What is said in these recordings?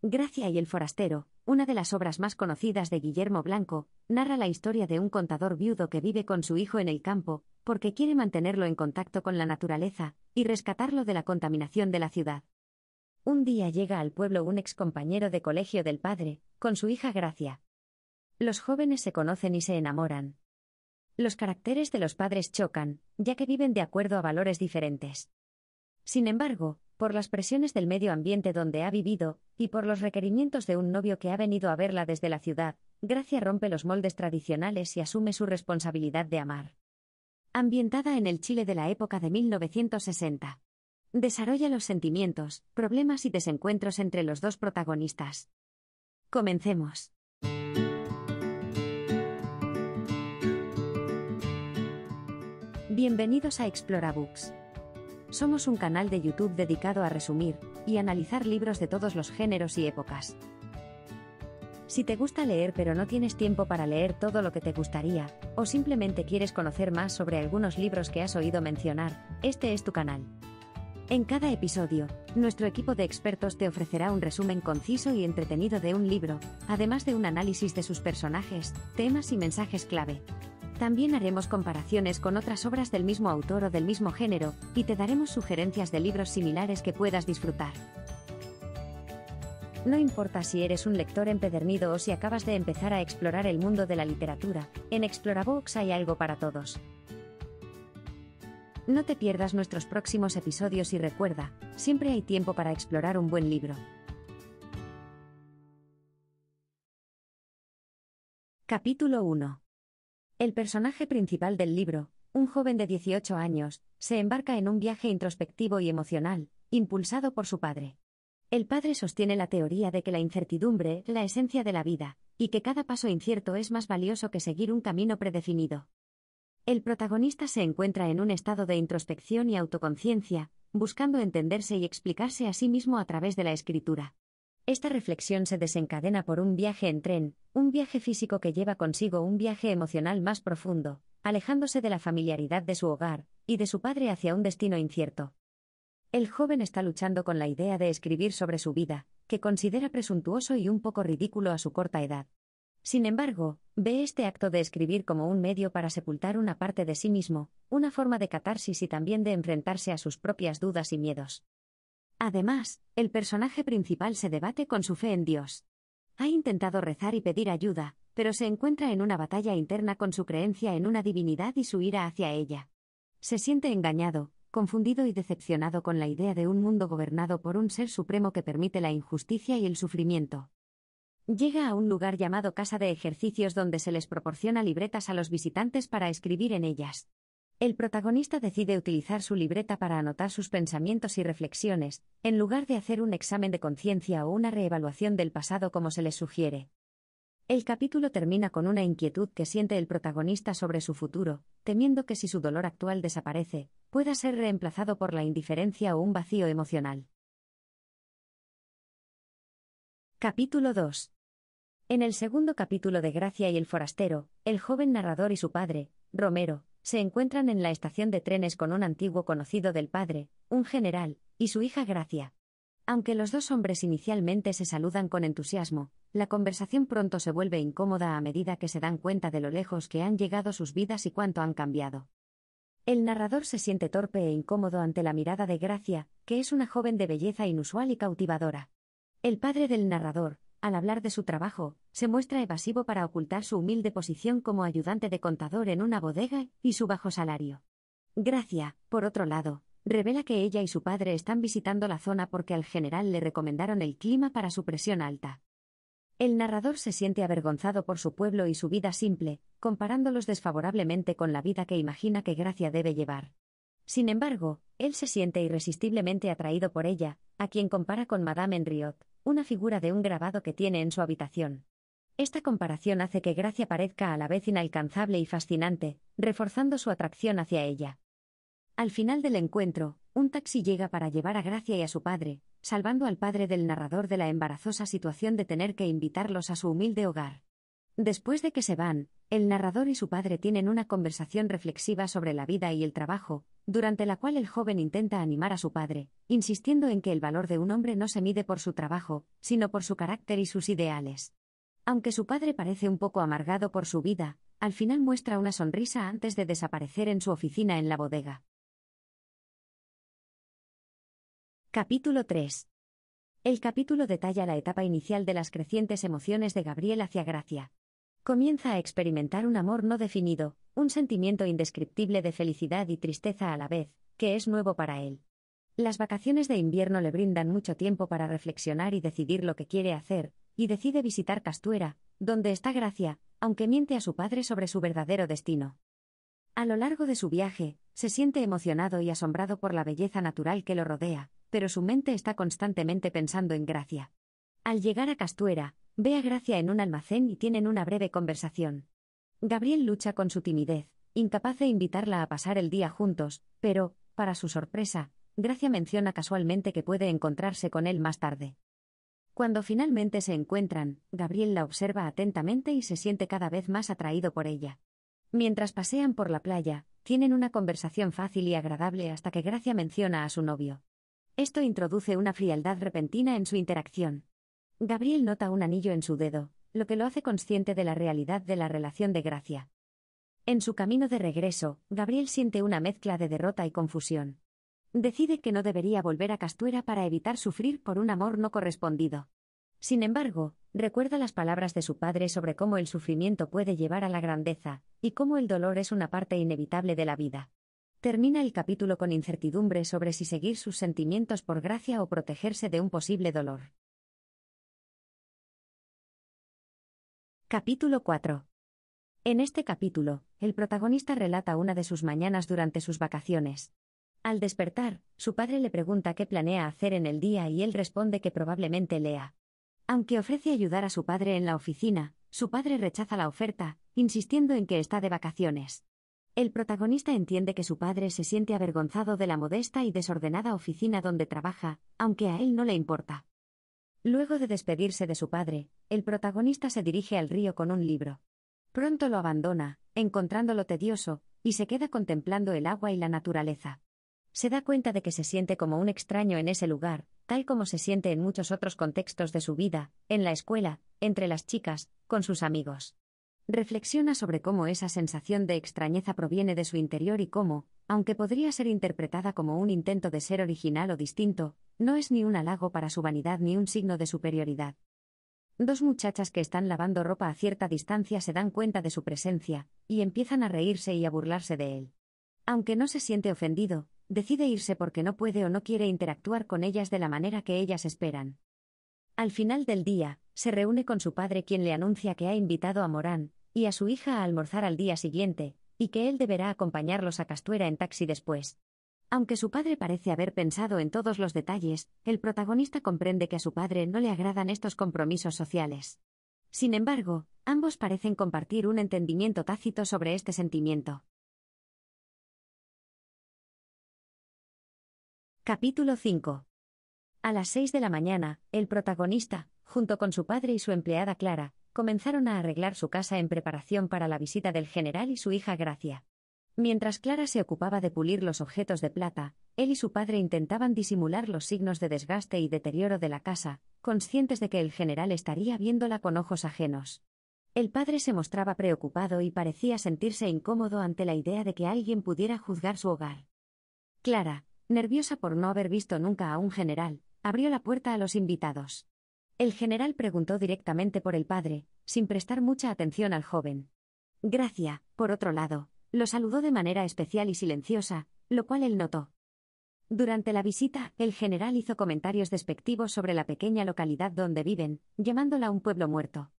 Gracia y el forastero, una de las obras más conocidas de Guillermo Blanco, narra la historia de un contador viudo que vive con su hijo en el campo, porque quiere mantenerlo en contacto con la naturaleza, y rescatarlo de la contaminación de la ciudad. Un día llega al pueblo un ex compañero de colegio del padre, con su hija Gracia. Los jóvenes se conocen y se enamoran. Los caracteres de los padres chocan, ya que viven de acuerdo a valores diferentes. Sin embargo, por las presiones del medio ambiente donde ha vivido, y por los requerimientos de un novio que ha venido a verla desde la ciudad, Gracia rompe los moldes tradicionales y asume su responsabilidad de amar. Ambientada en el Chile de la época de 1960. Desarrolla los sentimientos, problemas y desencuentros entre los dos protagonistas. Comencemos. Bienvenidos a Explora somos un canal de YouTube dedicado a resumir y analizar libros de todos los géneros y épocas. Si te gusta leer pero no tienes tiempo para leer todo lo que te gustaría, o simplemente quieres conocer más sobre algunos libros que has oído mencionar, este es tu canal. En cada episodio, nuestro equipo de expertos te ofrecerá un resumen conciso y entretenido de un libro, además de un análisis de sus personajes, temas y mensajes clave. También haremos comparaciones con otras obras del mismo autor o del mismo género, y te daremos sugerencias de libros similares que puedas disfrutar. No importa si eres un lector empedernido o si acabas de empezar a explorar el mundo de la literatura, en Explorabox hay algo para todos. No te pierdas nuestros próximos episodios y recuerda, siempre hay tiempo para explorar un buen libro. Capítulo 1 el personaje principal del libro, un joven de 18 años, se embarca en un viaje introspectivo y emocional, impulsado por su padre. El padre sostiene la teoría de que la incertidumbre es la esencia de la vida, y que cada paso incierto es más valioso que seguir un camino predefinido. El protagonista se encuentra en un estado de introspección y autoconciencia, buscando entenderse y explicarse a sí mismo a través de la escritura. Esta reflexión se desencadena por un viaje en tren, un viaje físico que lleva consigo un viaje emocional más profundo, alejándose de la familiaridad de su hogar, y de su padre hacia un destino incierto. El joven está luchando con la idea de escribir sobre su vida, que considera presuntuoso y un poco ridículo a su corta edad. Sin embargo, ve este acto de escribir como un medio para sepultar una parte de sí mismo, una forma de catarsis y también de enfrentarse a sus propias dudas y miedos. Además, el personaje principal se debate con su fe en Dios. Ha intentado rezar y pedir ayuda, pero se encuentra en una batalla interna con su creencia en una divinidad y su ira hacia ella. Se siente engañado, confundido y decepcionado con la idea de un mundo gobernado por un ser supremo que permite la injusticia y el sufrimiento. Llega a un lugar llamado Casa de Ejercicios donde se les proporciona libretas a los visitantes para escribir en ellas el protagonista decide utilizar su libreta para anotar sus pensamientos y reflexiones, en lugar de hacer un examen de conciencia o una reevaluación del pasado como se le sugiere. El capítulo termina con una inquietud que siente el protagonista sobre su futuro, temiendo que si su dolor actual desaparece, pueda ser reemplazado por la indiferencia o un vacío emocional. Capítulo 2. En el segundo capítulo de Gracia y el forastero, el joven narrador y su padre, Romero, se encuentran en la estación de trenes con un antiguo conocido del padre, un general, y su hija Gracia. Aunque los dos hombres inicialmente se saludan con entusiasmo, la conversación pronto se vuelve incómoda a medida que se dan cuenta de lo lejos que han llegado sus vidas y cuánto han cambiado. El narrador se siente torpe e incómodo ante la mirada de Gracia, que es una joven de belleza inusual y cautivadora. El padre del narrador, al hablar de su trabajo, se muestra evasivo para ocultar su humilde posición como ayudante de contador en una bodega y su bajo salario. Gracia, por otro lado, revela que ella y su padre están visitando la zona porque al general le recomendaron el clima para su presión alta. El narrador se siente avergonzado por su pueblo y su vida simple, comparándolos desfavorablemente con la vida que imagina que Gracia debe llevar. Sin embargo, él se siente irresistiblemente atraído por ella, a quien compara con Madame Henriot una figura de un grabado que tiene en su habitación. Esta comparación hace que Gracia parezca a la vez inalcanzable y fascinante, reforzando su atracción hacia ella. Al final del encuentro, un taxi llega para llevar a Gracia y a su padre, salvando al padre del narrador de la embarazosa situación de tener que invitarlos a su humilde hogar. Después de que se van, el narrador y su padre tienen una conversación reflexiva sobre la vida y el trabajo, durante la cual el joven intenta animar a su padre, insistiendo en que el valor de un hombre no se mide por su trabajo, sino por su carácter y sus ideales. Aunque su padre parece un poco amargado por su vida, al final muestra una sonrisa antes de desaparecer en su oficina en la bodega. Capítulo 3. El capítulo detalla la etapa inicial de las crecientes emociones de Gabriel hacia Gracia. Comienza a experimentar un amor no definido, un sentimiento indescriptible de felicidad y tristeza a la vez, que es nuevo para él. Las vacaciones de invierno le brindan mucho tiempo para reflexionar y decidir lo que quiere hacer, y decide visitar Castuera, donde está Gracia, aunque miente a su padre sobre su verdadero destino. A lo largo de su viaje, se siente emocionado y asombrado por la belleza natural que lo rodea, pero su mente está constantemente pensando en Gracia. Al llegar a Castuera, ve a Gracia en un almacén y tienen una breve conversación. Gabriel lucha con su timidez, incapaz de invitarla a pasar el día juntos, pero, para su sorpresa, Gracia menciona casualmente que puede encontrarse con él más tarde. Cuando finalmente se encuentran, Gabriel la observa atentamente y se siente cada vez más atraído por ella. Mientras pasean por la playa, tienen una conversación fácil y agradable hasta que Gracia menciona a su novio. Esto introduce una frialdad repentina en su interacción. Gabriel nota un anillo en su dedo, lo que lo hace consciente de la realidad de la relación de gracia. En su camino de regreso, Gabriel siente una mezcla de derrota y confusión. Decide que no debería volver a Castuera para evitar sufrir por un amor no correspondido. Sin embargo, recuerda las palabras de su padre sobre cómo el sufrimiento puede llevar a la grandeza, y cómo el dolor es una parte inevitable de la vida. Termina el capítulo con incertidumbre sobre si seguir sus sentimientos por gracia o protegerse de un posible dolor. Capítulo 4. En este capítulo, el protagonista relata una de sus mañanas durante sus vacaciones. Al despertar, su padre le pregunta qué planea hacer en el día y él responde que probablemente lea. Aunque ofrece ayudar a su padre en la oficina, su padre rechaza la oferta, insistiendo en que está de vacaciones. El protagonista entiende que su padre se siente avergonzado de la modesta y desordenada oficina donde trabaja, aunque a él no le importa. Luego de despedirse de su padre, el protagonista se dirige al río con un libro. Pronto lo abandona, encontrándolo tedioso, y se queda contemplando el agua y la naturaleza. Se da cuenta de que se siente como un extraño en ese lugar, tal como se siente en muchos otros contextos de su vida, en la escuela, entre las chicas, con sus amigos. Reflexiona sobre cómo esa sensación de extrañeza proviene de su interior y cómo, aunque podría ser interpretada como un intento de ser original o distinto, no es ni un halago para su vanidad ni un signo de superioridad. Dos muchachas que están lavando ropa a cierta distancia se dan cuenta de su presencia, y empiezan a reírse y a burlarse de él. Aunque no se siente ofendido, decide irse porque no puede o no quiere interactuar con ellas de la manera que ellas esperan. Al final del día, se reúne con su padre quien le anuncia que ha invitado a Morán, y a su hija a almorzar al día siguiente, y que él deberá acompañarlos a Castuera en taxi después. Aunque su padre parece haber pensado en todos los detalles, el protagonista comprende que a su padre no le agradan estos compromisos sociales. Sin embargo, ambos parecen compartir un entendimiento tácito sobre este sentimiento. Capítulo 5. A las 6 de la mañana, el protagonista, junto con su padre y su empleada Clara, comenzaron a arreglar su casa en preparación para la visita del general y su hija Gracia. Mientras Clara se ocupaba de pulir los objetos de plata, él y su padre intentaban disimular los signos de desgaste y deterioro de la casa, conscientes de que el general estaría viéndola con ojos ajenos. El padre se mostraba preocupado y parecía sentirse incómodo ante la idea de que alguien pudiera juzgar su hogar. Clara, nerviosa por no haber visto nunca a un general, abrió la puerta a los invitados. El general preguntó directamente por el padre, sin prestar mucha atención al joven. Gracia, por otro lado, lo saludó de manera especial y silenciosa, lo cual él notó. Durante la visita, el general hizo comentarios despectivos sobre la pequeña localidad donde viven, llamándola un pueblo muerto.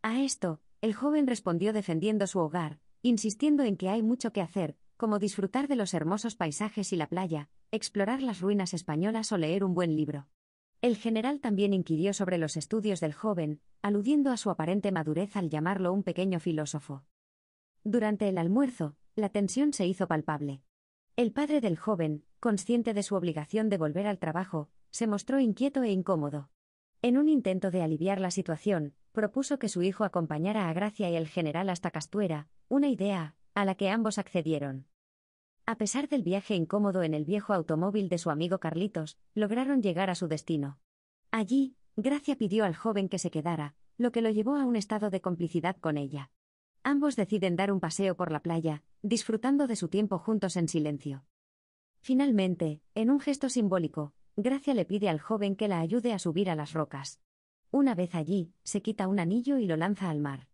A esto, el joven respondió defendiendo su hogar, insistiendo en que hay mucho que hacer, como disfrutar de los hermosos paisajes y la playa, explorar las ruinas españolas o leer un buen libro. El general también inquirió sobre los estudios del joven, aludiendo a su aparente madurez al llamarlo un pequeño filósofo. Durante el almuerzo, la tensión se hizo palpable. El padre del joven, consciente de su obligación de volver al trabajo, se mostró inquieto e incómodo. En un intento de aliviar la situación, propuso que su hijo acompañara a Gracia y el general hasta Castuera, una idea, a la que ambos accedieron. A pesar del viaje incómodo en el viejo automóvil de su amigo Carlitos, lograron llegar a su destino. Allí, Gracia pidió al joven que se quedara, lo que lo llevó a un estado de complicidad con ella. Ambos deciden dar un paseo por la playa, disfrutando de su tiempo juntos en silencio. Finalmente, en un gesto simbólico, Gracia le pide al joven que la ayude a subir a las rocas. Una vez allí, se quita un anillo y lo lanza al mar.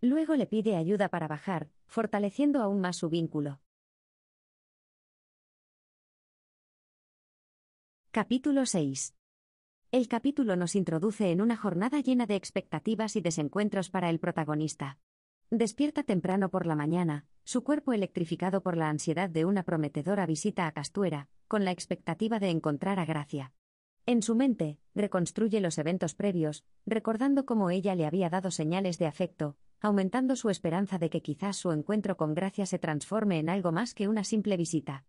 Luego le pide ayuda para bajar, fortaleciendo aún más su vínculo. Capítulo 6. El capítulo nos introduce en una jornada llena de expectativas y desencuentros para el protagonista. Despierta temprano por la mañana, su cuerpo electrificado por la ansiedad de una prometedora visita a Castuera, con la expectativa de encontrar a Gracia. En su mente, reconstruye los eventos previos, recordando cómo ella le había dado señales de afecto, aumentando su esperanza de que quizás su encuentro con Gracia se transforme en algo más que una simple visita.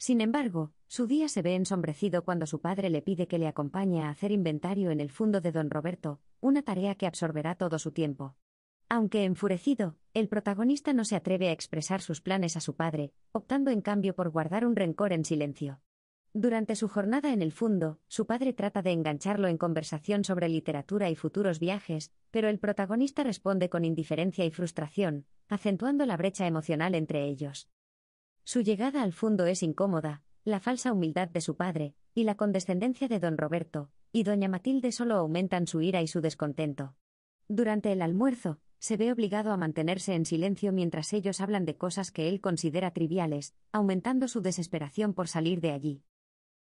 Sin embargo, su día se ve ensombrecido cuando su padre le pide que le acompañe a hacer inventario en el fondo de don Roberto, una tarea que absorberá todo su tiempo. Aunque enfurecido, el protagonista no se atreve a expresar sus planes a su padre, optando en cambio por guardar un rencor en silencio. Durante su jornada en el fondo, su padre trata de engancharlo en conversación sobre literatura y futuros viajes, pero el protagonista responde con indiferencia y frustración, acentuando la brecha emocional entre ellos. Su llegada al fondo es incómoda, la falsa humildad de su padre, y la condescendencia de don Roberto, y doña Matilde solo aumentan su ira y su descontento. Durante el almuerzo, se ve obligado a mantenerse en silencio mientras ellos hablan de cosas que él considera triviales, aumentando su desesperación por salir de allí.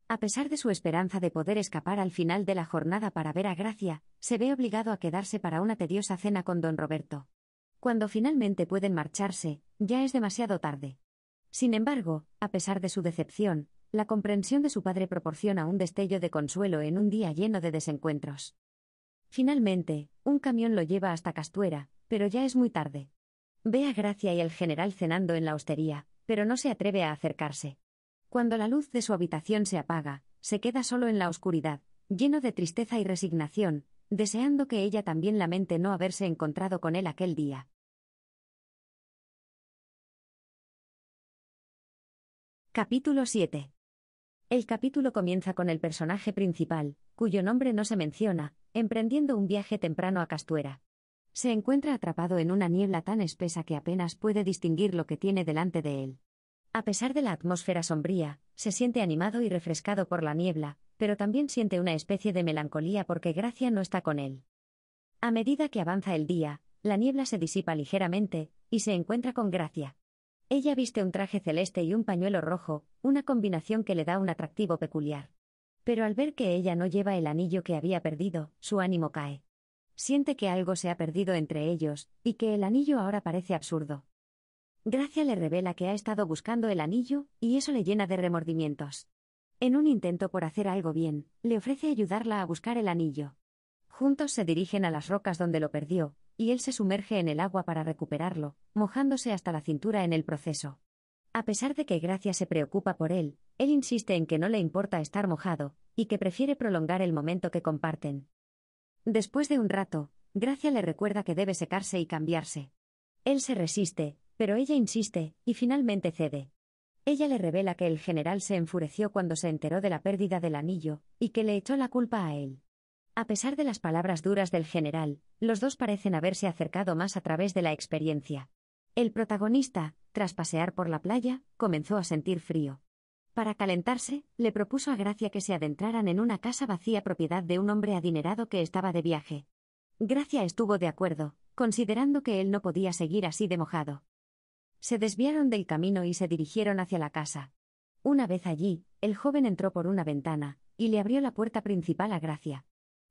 A pesar de su esperanza de poder escapar al final de la jornada para ver a Gracia, se ve obligado a quedarse para una tediosa cena con don Roberto. Cuando finalmente pueden marcharse, ya es demasiado tarde. Sin embargo, a pesar de su decepción, la comprensión de su padre proporciona un destello de consuelo en un día lleno de desencuentros. Finalmente, un camión lo lleva hasta Castuera, pero ya es muy tarde. Ve a Gracia y el general cenando en la hostería, pero no se atreve a acercarse. Cuando la luz de su habitación se apaga, se queda solo en la oscuridad, lleno de tristeza y resignación, deseando que ella también lamente no haberse encontrado con él aquel día. Capítulo 7. El capítulo comienza con el personaje principal, cuyo nombre no se menciona, emprendiendo un viaje temprano a Castuera. Se encuentra atrapado en una niebla tan espesa que apenas puede distinguir lo que tiene delante de él. A pesar de la atmósfera sombría, se siente animado y refrescado por la niebla, pero también siente una especie de melancolía porque Gracia no está con él. A medida que avanza el día, la niebla se disipa ligeramente, y se encuentra con Gracia. Ella viste un traje celeste y un pañuelo rojo, una combinación que le da un atractivo peculiar. Pero al ver que ella no lleva el anillo que había perdido, su ánimo cae. Siente que algo se ha perdido entre ellos, y que el anillo ahora parece absurdo. Gracia le revela que ha estado buscando el anillo, y eso le llena de remordimientos. En un intento por hacer algo bien, le ofrece ayudarla a buscar el anillo. Juntos se dirigen a las rocas donde lo perdió, y él se sumerge en el agua para recuperarlo, mojándose hasta la cintura en el proceso. A pesar de que Gracia se preocupa por él, él insiste en que no le importa estar mojado, y que prefiere prolongar el momento que comparten. Después de un rato, Gracia le recuerda que debe secarse y cambiarse. Él se resiste, pero ella insiste, y finalmente cede. Ella le revela que el general se enfureció cuando se enteró de la pérdida del anillo, y que le echó la culpa a él. A pesar de las palabras duras del general, los dos parecen haberse acercado más a través de la experiencia. El protagonista, tras pasear por la playa, comenzó a sentir frío. Para calentarse, le propuso a Gracia que se adentraran en una casa vacía propiedad de un hombre adinerado que estaba de viaje. Gracia estuvo de acuerdo, considerando que él no podía seguir así de mojado. Se desviaron del camino y se dirigieron hacia la casa. Una vez allí, el joven entró por una ventana, y le abrió la puerta principal a Gracia.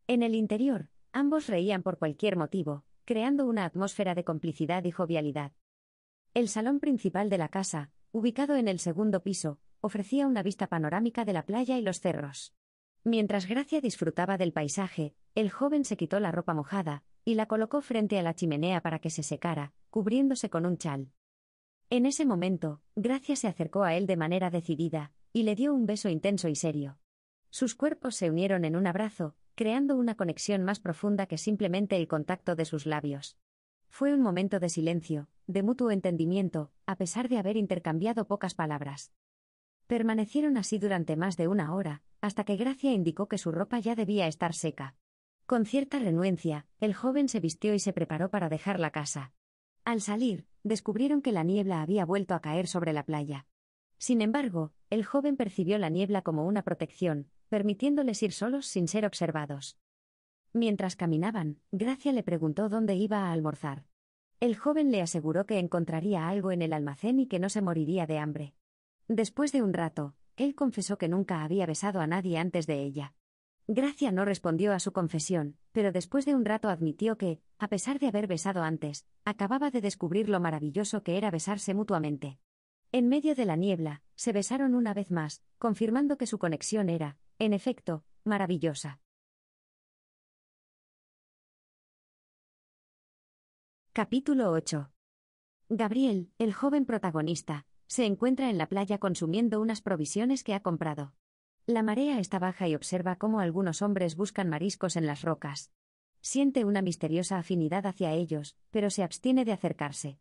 En el interior, ambos reían por cualquier motivo, creando una atmósfera de complicidad y jovialidad. El salón principal de la casa, ubicado en el segundo piso, ofrecía una vista panorámica de la playa y los cerros. Mientras Gracia disfrutaba del paisaje, el joven se quitó la ropa mojada, y la colocó frente a la chimenea para que se secara, cubriéndose con un chal. En ese momento, Gracia se acercó a él de manera decidida, y le dio un beso intenso y serio. Sus cuerpos se unieron en un abrazo, creando una conexión más profunda que simplemente el contacto de sus labios. Fue un momento de silencio, de mutuo entendimiento, a pesar de haber intercambiado pocas palabras. Permanecieron así durante más de una hora, hasta que Gracia indicó que su ropa ya debía estar seca. Con cierta renuencia, el joven se vistió y se preparó para dejar la casa. Al salir, descubrieron que la niebla había vuelto a caer sobre la playa. Sin embargo, el joven percibió la niebla como una protección, permitiéndoles ir solos sin ser observados. Mientras caminaban, Gracia le preguntó dónde iba a almorzar. El joven le aseguró que encontraría algo en el almacén y que no se moriría de hambre. Después de un rato, él confesó que nunca había besado a nadie antes de ella. Gracia no respondió a su confesión, pero después de un rato admitió que, a pesar de haber besado antes, acababa de descubrir lo maravilloso que era besarse mutuamente. En medio de la niebla, se besaron una vez más, confirmando que su conexión era, en efecto, maravillosa. Capítulo 8. Gabriel, el joven protagonista, se encuentra en la playa consumiendo unas provisiones que ha comprado. La marea está baja y observa cómo algunos hombres buscan mariscos en las rocas. Siente una misteriosa afinidad hacia ellos, pero se abstiene de acercarse.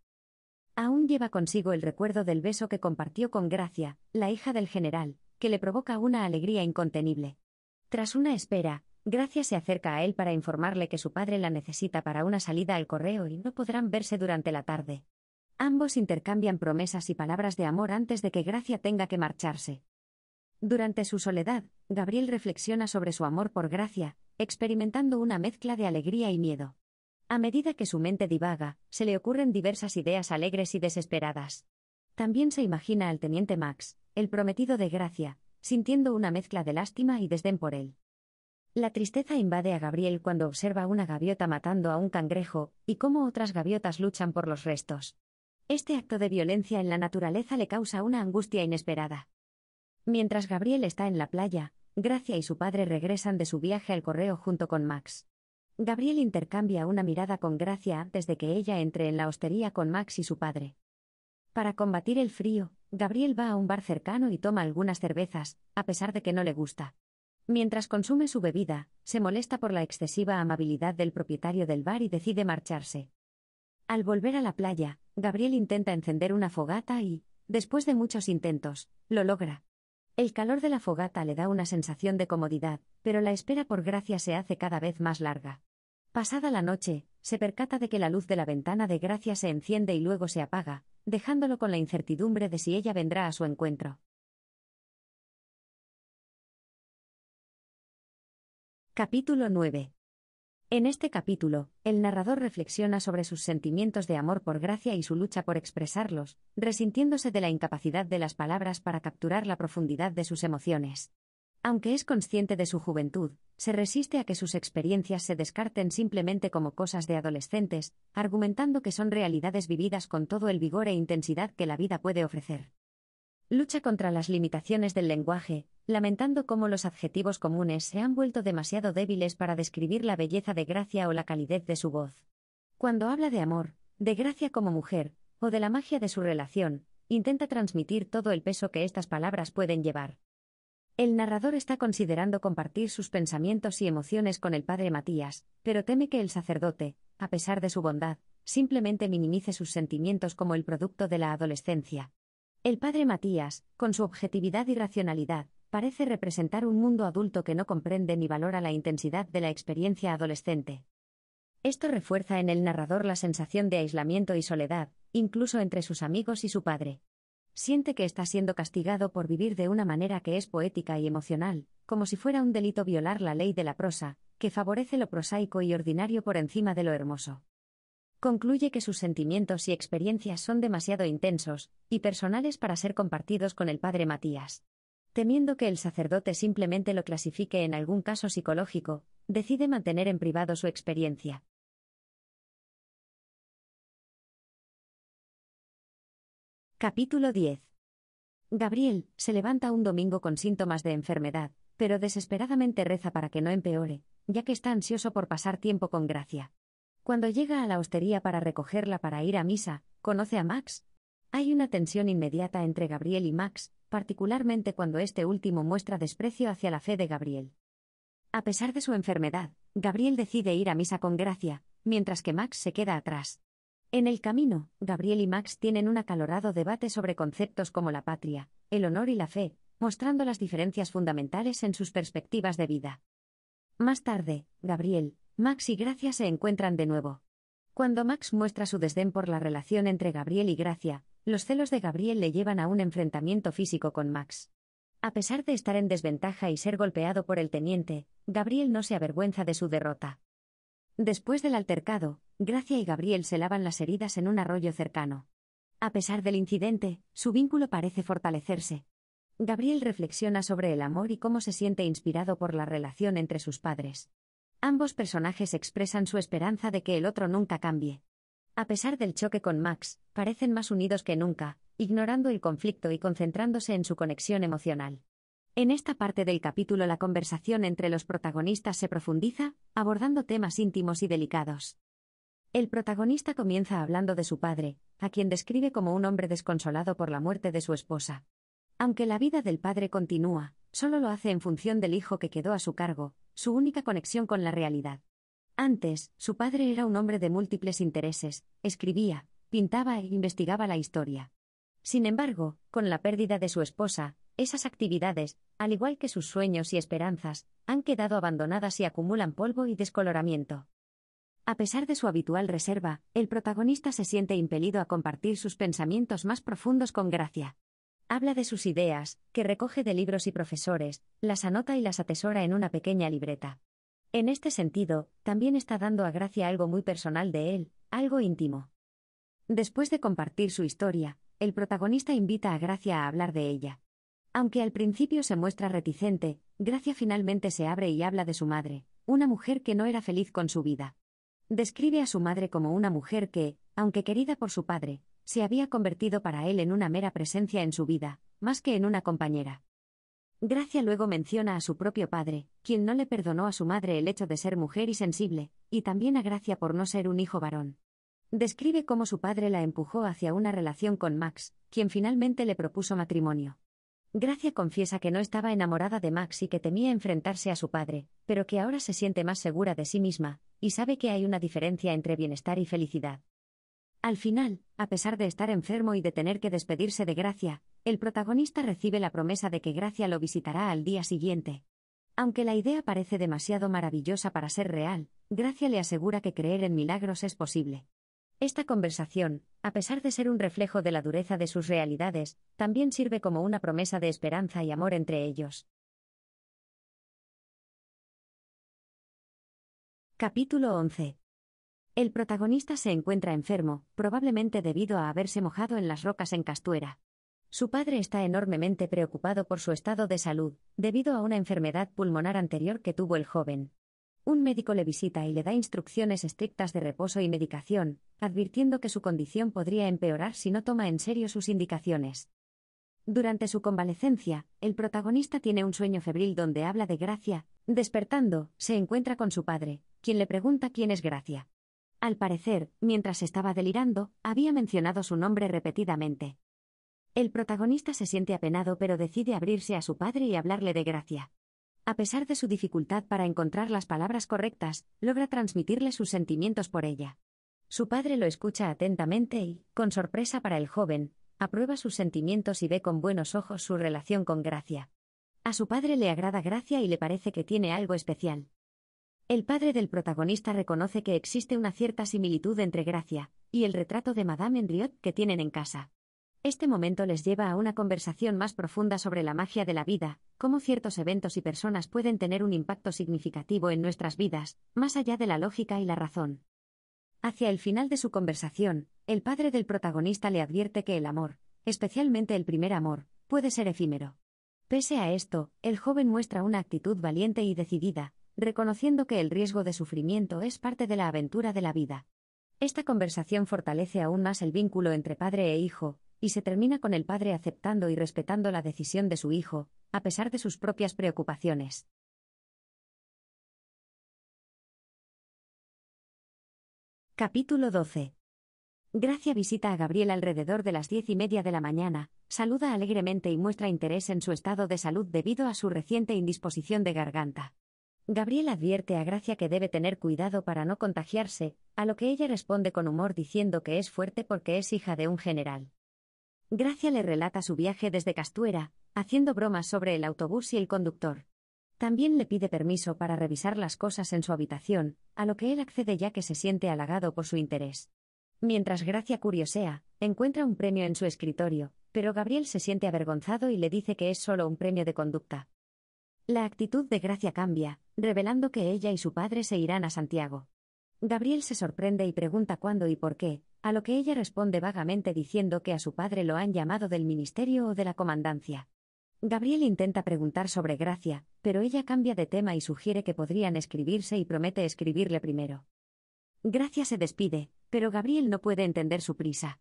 Aún lleva consigo el recuerdo del beso que compartió con Gracia, la hija del general, que le provoca una alegría incontenible. Tras una espera, Gracia se acerca a él para informarle que su padre la necesita para una salida al correo y no podrán verse durante la tarde. Ambos intercambian promesas y palabras de amor antes de que Gracia tenga que marcharse. Durante su soledad, Gabriel reflexiona sobre su amor por Gracia, experimentando una mezcla de alegría y miedo. A medida que su mente divaga, se le ocurren diversas ideas alegres y desesperadas. También se imagina al teniente Max, el prometido de Gracia, sintiendo una mezcla de lástima y desdén por él. La tristeza invade a Gabriel cuando observa una gaviota matando a un cangrejo, y cómo otras gaviotas luchan por los restos. Este acto de violencia en la naturaleza le causa una angustia inesperada. Mientras Gabriel está en la playa, Gracia y su padre regresan de su viaje al correo junto con Max. Gabriel intercambia una mirada con Gracia antes de que ella entre en la hostería con Max y su padre. Para combatir el frío, Gabriel va a un bar cercano y toma algunas cervezas, a pesar de que no le gusta. Mientras consume su bebida, se molesta por la excesiva amabilidad del propietario del bar y decide marcharse. Al volver a la playa, Gabriel intenta encender una fogata y, después de muchos intentos, lo logra. El calor de la fogata le da una sensación de comodidad, pero la espera por gracia se hace cada vez más larga. Pasada la noche, se percata de que la luz de la ventana de Gracia se enciende y luego se apaga, dejándolo con la incertidumbre de si ella vendrá a su encuentro. Capítulo 9. En este capítulo, el narrador reflexiona sobre sus sentimientos de amor por Gracia y su lucha por expresarlos, resintiéndose de la incapacidad de las palabras para capturar la profundidad de sus emociones. Aunque es consciente de su juventud, se resiste a que sus experiencias se descarten simplemente como cosas de adolescentes, argumentando que son realidades vividas con todo el vigor e intensidad que la vida puede ofrecer. Lucha contra las limitaciones del lenguaje, lamentando cómo los adjetivos comunes se han vuelto demasiado débiles para describir la belleza de Gracia o la calidez de su voz. Cuando habla de amor, de Gracia como mujer, o de la magia de su relación, intenta transmitir todo el peso que estas palabras pueden llevar. El narrador está considerando compartir sus pensamientos y emociones con el padre Matías, pero teme que el sacerdote, a pesar de su bondad, simplemente minimice sus sentimientos como el producto de la adolescencia. El padre Matías, con su objetividad y racionalidad, parece representar un mundo adulto que no comprende ni valora la intensidad de la experiencia adolescente. Esto refuerza en el narrador la sensación de aislamiento y soledad, incluso entre sus amigos y su padre siente que está siendo castigado por vivir de una manera que es poética y emocional, como si fuera un delito violar la ley de la prosa, que favorece lo prosaico y ordinario por encima de lo hermoso. Concluye que sus sentimientos y experiencias son demasiado intensos y personales para ser compartidos con el padre Matías. Temiendo que el sacerdote simplemente lo clasifique en algún caso psicológico, decide mantener en privado su experiencia. Capítulo 10. Gabriel se levanta un domingo con síntomas de enfermedad, pero desesperadamente reza para que no empeore, ya que está ansioso por pasar tiempo con Gracia. Cuando llega a la hostería para recogerla para ir a misa, conoce a Max. Hay una tensión inmediata entre Gabriel y Max, particularmente cuando este último muestra desprecio hacia la fe de Gabriel. A pesar de su enfermedad, Gabriel decide ir a misa con Gracia, mientras que Max se queda atrás. En el camino, Gabriel y Max tienen un acalorado debate sobre conceptos como la patria, el honor y la fe, mostrando las diferencias fundamentales en sus perspectivas de vida. Más tarde, Gabriel, Max y Gracia se encuentran de nuevo. Cuando Max muestra su desdén por la relación entre Gabriel y Gracia, los celos de Gabriel le llevan a un enfrentamiento físico con Max. A pesar de estar en desventaja y ser golpeado por el teniente, Gabriel no se avergüenza de su derrota. Después del altercado, Gracia y Gabriel se lavan las heridas en un arroyo cercano. A pesar del incidente, su vínculo parece fortalecerse. Gabriel reflexiona sobre el amor y cómo se siente inspirado por la relación entre sus padres. Ambos personajes expresan su esperanza de que el otro nunca cambie. A pesar del choque con Max, parecen más unidos que nunca, ignorando el conflicto y concentrándose en su conexión emocional. En esta parte del capítulo la conversación entre los protagonistas se profundiza, abordando temas íntimos y delicados. El protagonista comienza hablando de su padre, a quien describe como un hombre desconsolado por la muerte de su esposa. Aunque la vida del padre continúa, solo lo hace en función del hijo que quedó a su cargo, su única conexión con la realidad. Antes, su padre era un hombre de múltiples intereses, escribía, pintaba e investigaba la historia. Sin embargo, con la pérdida de su esposa, esas actividades, al igual que sus sueños y esperanzas, han quedado abandonadas y acumulan polvo y descoloramiento. A pesar de su habitual reserva, el protagonista se siente impelido a compartir sus pensamientos más profundos con gracia. Habla de sus ideas, que recoge de libros y profesores, las anota y las atesora en una pequeña libreta. En este sentido, también está dando a Gracia algo muy personal de él, algo íntimo. Después de compartir su historia, el protagonista invita a Gracia a hablar de ella. Aunque al principio se muestra reticente, Gracia finalmente se abre y habla de su madre, una mujer que no era feliz con su vida. Describe a su madre como una mujer que, aunque querida por su padre, se había convertido para él en una mera presencia en su vida, más que en una compañera. Gracia luego menciona a su propio padre, quien no le perdonó a su madre el hecho de ser mujer y sensible, y también a Gracia por no ser un hijo varón. Describe cómo su padre la empujó hacia una relación con Max, quien finalmente le propuso matrimonio. Gracia confiesa que no estaba enamorada de Max y que temía enfrentarse a su padre, pero que ahora se siente más segura de sí misma, y sabe que hay una diferencia entre bienestar y felicidad. Al final, a pesar de estar enfermo y de tener que despedirse de Gracia, el protagonista recibe la promesa de que Gracia lo visitará al día siguiente. Aunque la idea parece demasiado maravillosa para ser real, Gracia le asegura que creer en milagros es posible. Esta conversación, a pesar de ser un reflejo de la dureza de sus realidades, también sirve como una promesa de esperanza y amor entre ellos. Capítulo 11. El protagonista se encuentra enfermo, probablemente debido a haberse mojado en las rocas en Castuera. Su padre está enormemente preocupado por su estado de salud, debido a una enfermedad pulmonar anterior que tuvo el joven. Un médico le visita y le da instrucciones estrictas de reposo y medicación, advirtiendo que su condición podría empeorar si no toma en serio sus indicaciones. Durante su convalecencia, el protagonista tiene un sueño febril donde habla de Gracia, despertando, se encuentra con su padre, quien le pregunta quién es Gracia. Al parecer, mientras estaba delirando, había mencionado su nombre repetidamente. El protagonista se siente apenado pero decide abrirse a su padre y hablarle de Gracia. A pesar de su dificultad para encontrar las palabras correctas, logra transmitirle sus sentimientos por ella. Su padre lo escucha atentamente y, con sorpresa para el joven, aprueba sus sentimientos y ve con buenos ojos su relación con Gracia. A su padre le agrada Gracia y le parece que tiene algo especial. El padre del protagonista reconoce que existe una cierta similitud entre Gracia y el retrato de Madame Henriot que tienen en casa. Este momento les lleva a una conversación más profunda sobre la magia de la vida, cómo ciertos eventos y personas pueden tener un impacto significativo en nuestras vidas, más allá de la lógica y la razón. Hacia el final de su conversación, el padre del protagonista le advierte que el amor, especialmente el primer amor, puede ser efímero. Pese a esto, el joven muestra una actitud valiente y decidida, reconociendo que el riesgo de sufrimiento es parte de la aventura de la vida. Esta conversación fortalece aún más el vínculo entre padre e hijo, y se termina con el padre aceptando y respetando la decisión de su hijo, a pesar de sus propias preocupaciones. Capítulo 12. Gracia visita a Gabriel alrededor de las diez y media de la mañana, saluda alegremente y muestra interés en su estado de salud debido a su reciente indisposición de garganta. Gabriel advierte a Gracia que debe tener cuidado para no contagiarse, a lo que ella responde con humor diciendo que es fuerte porque es hija de un general. Gracia le relata su viaje desde Castuera, haciendo bromas sobre el autobús y el conductor. También le pide permiso para revisar las cosas en su habitación, a lo que él accede ya que se siente halagado por su interés. Mientras Gracia curiosea, encuentra un premio en su escritorio, pero Gabriel se siente avergonzado y le dice que es solo un premio de conducta. La actitud de Gracia cambia, revelando que ella y su padre se irán a Santiago. Gabriel se sorprende y pregunta cuándo y por qué, a lo que ella responde vagamente diciendo que a su padre lo han llamado del ministerio o de la comandancia. Gabriel intenta preguntar sobre Gracia, pero ella cambia de tema y sugiere que podrían escribirse y promete escribirle primero. Gracia se despide, pero Gabriel no puede entender su prisa.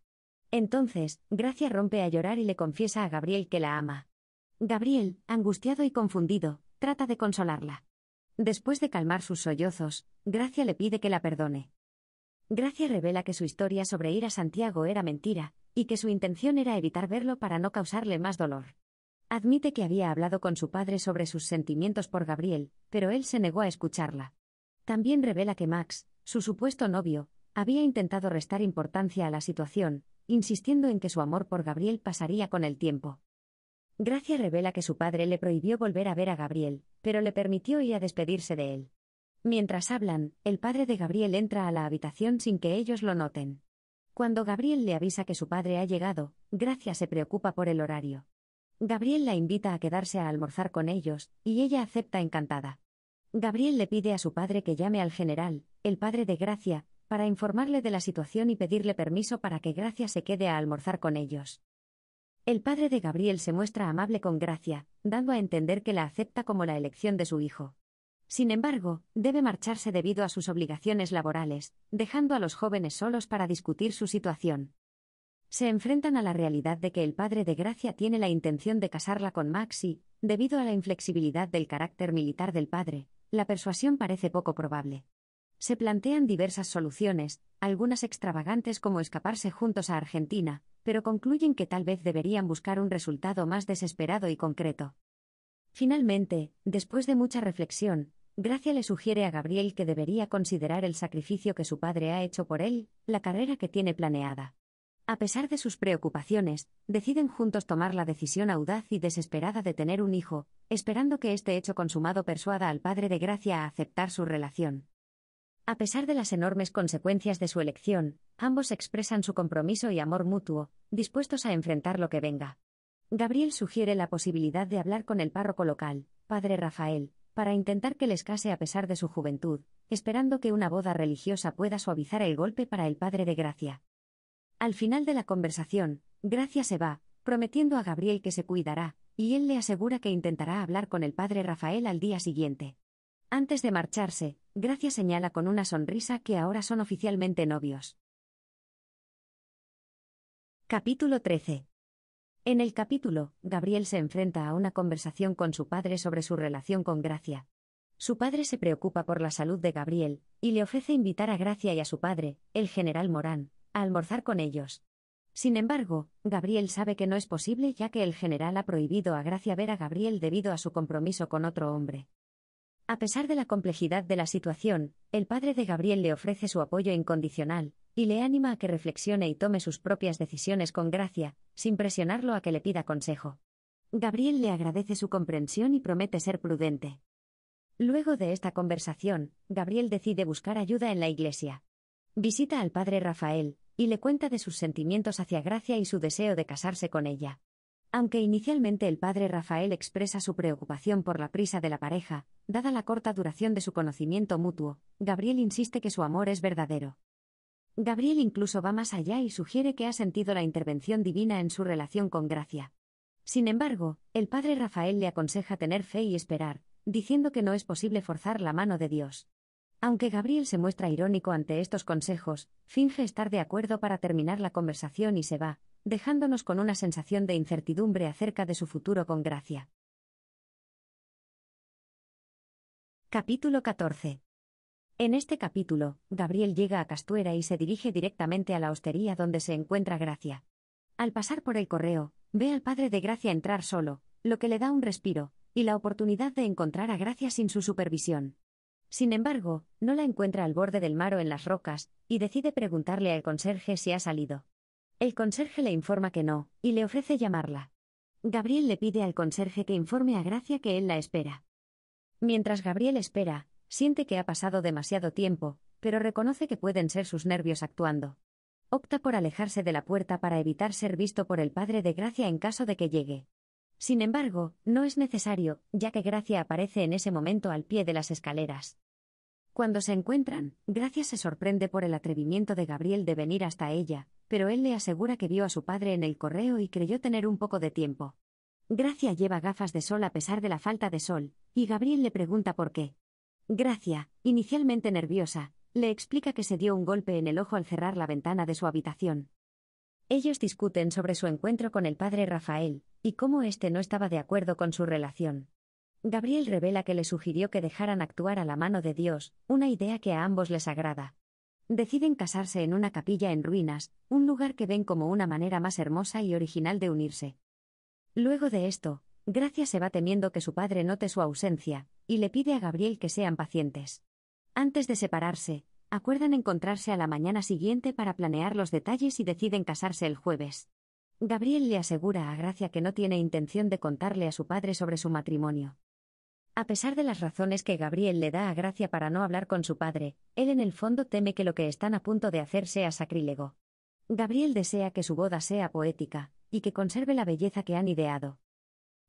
Entonces, Gracia rompe a llorar y le confiesa a Gabriel que la ama. Gabriel, angustiado y confundido, trata de consolarla. Después de calmar sus sollozos, Gracia le pide que la perdone. Gracia revela que su historia sobre ir a Santiago era mentira, y que su intención era evitar verlo para no causarle más dolor. Admite que había hablado con su padre sobre sus sentimientos por Gabriel, pero él se negó a escucharla. También revela que Max, su supuesto novio, había intentado restar importancia a la situación, insistiendo en que su amor por Gabriel pasaría con el tiempo. Gracia revela que su padre le prohibió volver a ver a Gabriel, pero le permitió ir a despedirse de él. Mientras hablan, el padre de Gabriel entra a la habitación sin que ellos lo noten. Cuando Gabriel le avisa que su padre ha llegado, Gracia se preocupa por el horario. Gabriel la invita a quedarse a almorzar con ellos, y ella acepta encantada. Gabriel le pide a su padre que llame al general, el padre de Gracia, para informarle de la situación y pedirle permiso para que Gracia se quede a almorzar con ellos. El padre de Gabriel se muestra amable con Gracia, dando a entender que la acepta como la elección de su hijo. Sin embargo, debe marcharse debido a sus obligaciones laborales, dejando a los jóvenes solos para discutir su situación. Se enfrentan a la realidad de que el padre de Gracia tiene la intención de casarla con Maxi, debido a la inflexibilidad del carácter militar del padre, la persuasión parece poco probable. Se plantean diversas soluciones, algunas extravagantes como escaparse juntos a Argentina, pero concluyen que tal vez deberían buscar un resultado más desesperado y concreto. Finalmente, después de mucha reflexión, Gracia le sugiere a Gabriel que debería considerar el sacrificio que su padre ha hecho por él, la carrera que tiene planeada. A pesar de sus preocupaciones, deciden juntos tomar la decisión audaz y desesperada de tener un hijo, esperando que este hecho consumado persuada al padre de Gracia a aceptar su relación. A pesar de las enormes consecuencias de su elección, ambos expresan su compromiso y amor mutuo, dispuestos a enfrentar lo que venga. Gabriel sugiere la posibilidad de hablar con el párroco local, padre Rafael, para intentar que les case a pesar de su juventud, esperando que una boda religiosa pueda suavizar el golpe para el padre de Gracia. Al final de la conversación, Gracia se va, prometiendo a Gabriel que se cuidará, y él le asegura que intentará hablar con el padre Rafael al día siguiente. Antes de marcharse, Gracia señala con una sonrisa que ahora son oficialmente novios. Capítulo 13. En el capítulo, Gabriel se enfrenta a una conversación con su padre sobre su relación con Gracia. Su padre se preocupa por la salud de Gabriel, y le ofrece invitar a Gracia y a su padre, el general Morán, a almorzar con ellos. Sin embargo, Gabriel sabe que no es posible ya que el general ha prohibido a Gracia ver a Gabriel debido a su compromiso con otro hombre. A pesar de la complejidad de la situación, el padre de Gabriel le ofrece su apoyo incondicional, y le anima a que reflexione y tome sus propias decisiones con gracia, sin presionarlo a que le pida consejo. Gabriel le agradece su comprensión y promete ser prudente. Luego de esta conversación, Gabriel decide buscar ayuda en la iglesia. Visita al padre Rafael, y le cuenta de sus sentimientos hacia Gracia y su deseo de casarse con ella. Aunque inicialmente el padre Rafael expresa su preocupación por la prisa de la pareja, dada la corta duración de su conocimiento mutuo, Gabriel insiste que su amor es verdadero. Gabriel incluso va más allá y sugiere que ha sentido la intervención divina en su relación con Gracia. Sin embargo, el padre Rafael le aconseja tener fe y esperar, diciendo que no es posible forzar la mano de Dios. Aunque Gabriel se muestra irónico ante estos consejos, finge estar de acuerdo para terminar la conversación y se va, dejándonos con una sensación de incertidumbre acerca de su futuro con Gracia. Capítulo 14. En este capítulo, Gabriel llega a Castuera y se dirige directamente a la hostería donde se encuentra Gracia. Al pasar por el correo, ve al padre de Gracia entrar solo, lo que le da un respiro, y la oportunidad de encontrar a Gracia sin su supervisión. Sin embargo, no la encuentra al borde del mar o en las rocas, y decide preguntarle al conserje si ha salido. El conserje le informa que no, y le ofrece llamarla. Gabriel le pide al conserje que informe a Gracia que él la espera. Mientras Gabriel espera, Siente que ha pasado demasiado tiempo, pero reconoce que pueden ser sus nervios actuando. Opta por alejarse de la puerta para evitar ser visto por el padre de Gracia en caso de que llegue. Sin embargo, no es necesario, ya que Gracia aparece en ese momento al pie de las escaleras. Cuando se encuentran, Gracia se sorprende por el atrevimiento de Gabriel de venir hasta ella, pero él le asegura que vio a su padre en el correo y creyó tener un poco de tiempo. Gracia lleva gafas de sol a pesar de la falta de sol, y Gabriel le pregunta por qué. Gracia, inicialmente nerviosa, le explica que se dio un golpe en el ojo al cerrar la ventana de su habitación. Ellos discuten sobre su encuentro con el padre Rafael, y cómo éste no estaba de acuerdo con su relación. Gabriel revela que le sugirió que dejaran actuar a la mano de Dios, una idea que a ambos les agrada. Deciden casarse en una capilla en ruinas, un lugar que ven como una manera más hermosa y original de unirse. Luego de esto, Gracia se va temiendo que su padre note su ausencia, y le pide a Gabriel que sean pacientes. Antes de separarse, acuerdan encontrarse a la mañana siguiente para planear los detalles y deciden casarse el jueves. Gabriel le asegura a Gracia que no tiene intención de contarle a su padre sobre su matrimonio. A pesar de las razones que Gabriel le da a Gracia para no hablar con su padre, él en el fondo teme que lo que están a punto de hacer sea sacrílego. Gabriel desea que su boda sea poética, y que conserve la belleza que han ideado.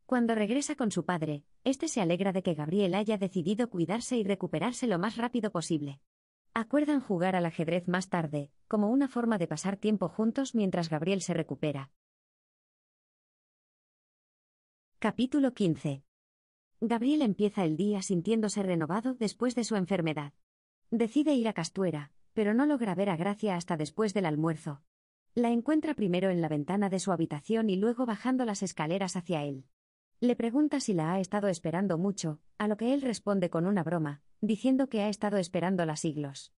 Cuando regresa con su padre, este se alegra de que Gabriel haya decidido cuidarse y recuperarse lo más rápido posible. Acuerdan jugar al ajedrez más tarde, como una forma de pasar tiempo juntos mientras Gabriel se recupera. Capítulo 15. Gabriel empieza el día sintiéndose renovado después de su enfermedad. Decide ir a Castuera, pero no logra ver a Gracia hasta después del almuerzo. La encuentra primero en la ventana de su habitación y luego bajando las escaleras hacia él. Le pregunta si la ha estado esperando mucho, a lo que él responde con una broma, diciendo que ha estado esperándola siglos.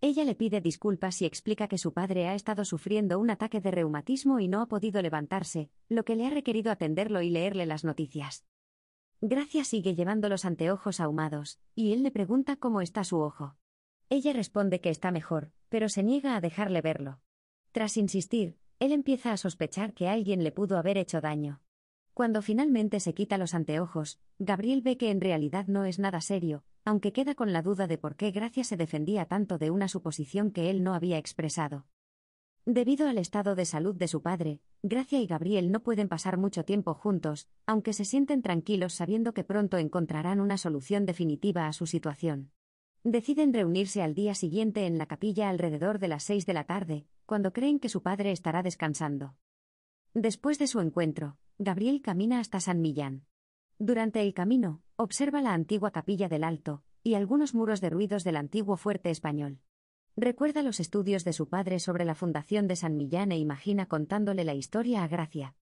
Ella le pide disculpas y explica que su padre ha estado sufriendo un ataque de reumatismo y no ha podido levantarse, lo que le ha requerido atenderlo y leerle las noticias. Gracia sigue llevando los anteojos ahumados, y él le pregunta cómo está su ojo. Ella responde que está mejor, pero se niega a dejarle verlo. Tras insistir, él empieza a sospechar que alguien le pudo haber hecho daño. Cuando finalmente se quita los anteojos, Gabriel ve que en realidad no es nada serio, aunque queda con la duda de por qué Gracia se defendía tanto de una suposición que él no había expresado. Debido al estado de salud de su padre, Gracia y Gabriel no pueden pasar mucho tiempo juntos, aunque se sienten tranquilos sabiendo que pronto encontrarán una solución definitiva a su situación. Deciden reunirse al día siguiente en la capilla alrededor de las seis de la tarde, cuando creen que su padre estará descansando. Después de su encuentro, Gabriel camina hasta San Millán. Durante el camino, observa la antigua capilla del Alto, y algunos muros de ruidos del antiguo fuerte español. Recuerda los estudios de su padre sobre la fundación de San Millán e imagina contándole la historia a Gracia.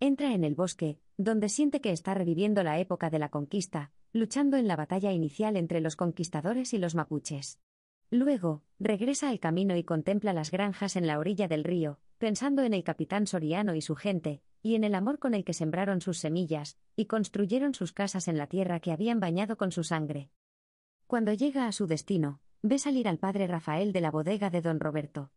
Entra en el bosque, donde siente que está reviviendo la época de la conquista, luchando en la batalla inicial entre los conquistadores y los mapuches. Luego, regresa al camino y contempla las granjas en la orilla del río, pensando en el capitán Soriano y su gente, y en el amor con el que sembraron sus semillas, y construyeron sus casas en la tierra que habían bañado con su sangre. Cuando llega a su destino, ve salir al padre Rafael de la bodega de don Roberto.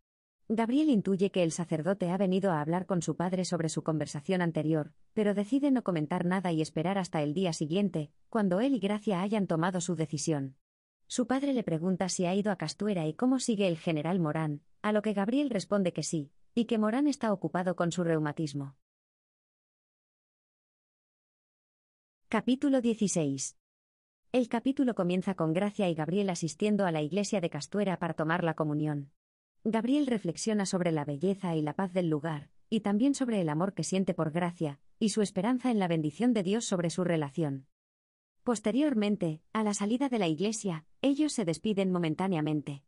Gabriel intuye que el sacerdote ha venido a hablar con su padre sobre su conversación anterior, pero decide no comentar nada y esperar hasta el día siguiente, cuando él y Gracia hayan tomado su decisión. Su padre le pregunta si ha ido a Castuera y cómo sigue el general Morán, a lo que Gabriel responde que sí, y que Morán está ocupado con su reumatismo. Capítulo 16. El capítulo comienza con Gracia y Gabriel asistiendo a la iglesia de Castuera para tomar la comunión. Gabriel reflexiona sobre la belleza y la paz del lugar, y también sobre el amor que siente por Gracia, y su esperanza en la bendición de Dios sobre su relación. Posteriormente, a la salida de la iglesia, ellos se despiden momentáneamente.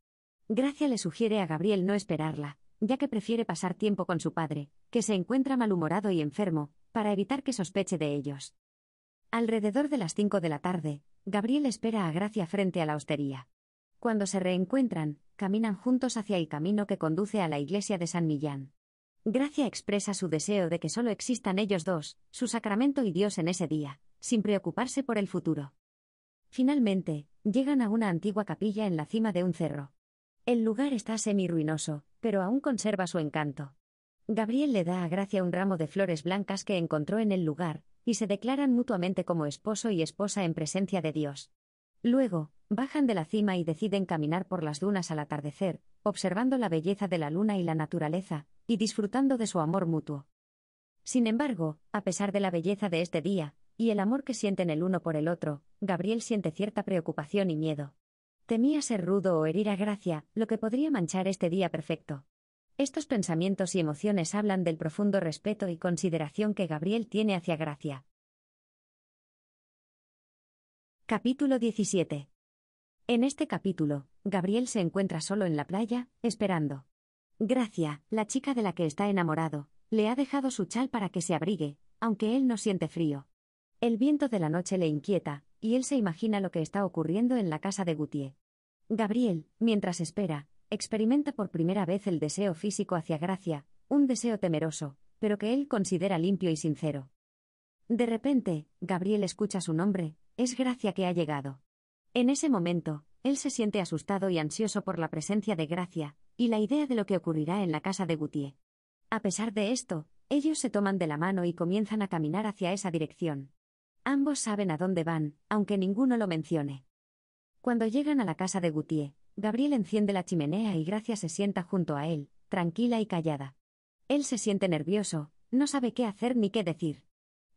Gracia le sugiere a Gabriel no esperarla, ya que prefiere pasar tiempo con su padre, que se encuentra malhumorado y enfermo, para evitar que sospeche de ellos. Alrededor de las 5 de la tarde, Gabriel espera a Gracia frente a la hostería. Cuando se reencuentran, caminan juntos hacia el camino que conduce a la iglesia de San Millán. Gracia expresa su deseo de que solo existan ellos dos, su sacramento y Dios en ese día, sin preocuparse por el futuro. Finalmente, llegan a una antigua capilla en la cima de un cerro. El lugar está semi-ruinoso, pero aún conserva su encanto. Gabriel le da a Gracia un ramo de flores blancas que encontró en el lugar, y se declaran mutuamente como esposo y esposa en presencia de Dios. Luego, bajan de la cima y deciden caminar por las dunas al atardecer, observando la belleza de la luna y la naturaleza, y disfrutando de su amor mutuo. Sin embargo, a pesar de la belleza de este día, y el amor que sienten el uno por el otro, Gabriel siente cierta preocupación y miedo. Temía ser rudo o herir a Gracia, lo que podría manchar este día perfecto. Estos pensamientos y emociones hablan del profundo respeto y consideración que Gabriel tiene hacia Gracia. Capítulo 17. En este capítulo, Gabriel se encuentra solo en la playa, esperando. Gracia, la chica de la que está enamorado, le ha dejado su chal para que se abrigue, aunque él no siente frío. El viento de la noche le inquieta, y él se imagina lo que está ocurriendo en la casa de Gutiérrez. Gabriel, mientras espera, experimenta por primera vez el deseo físico hacia Gracia, un deseo temeroso, pero que él considera limpio y sincero. De repente, Gabriel escucha su nombre, es Gracia que ha llegado. En ese momento, él se siente asustado y ansioso por la presencia de Gracia, y la idea de lo que ocurrirá en la casa de Gutiérrez. A pesar de esto, ellos se toman de la mano y comienzan a caminar hacia esa dirección. Ambos saben a dónde van, aunque ninguno lo mencione. Cuando llegan a la casa de Gutiérrez, Gabriel enciende la chimenea y Gracia se sienta junto a él, tranquila y callada. Él se siente nervioso, no sabe qué hacer ni qué decir.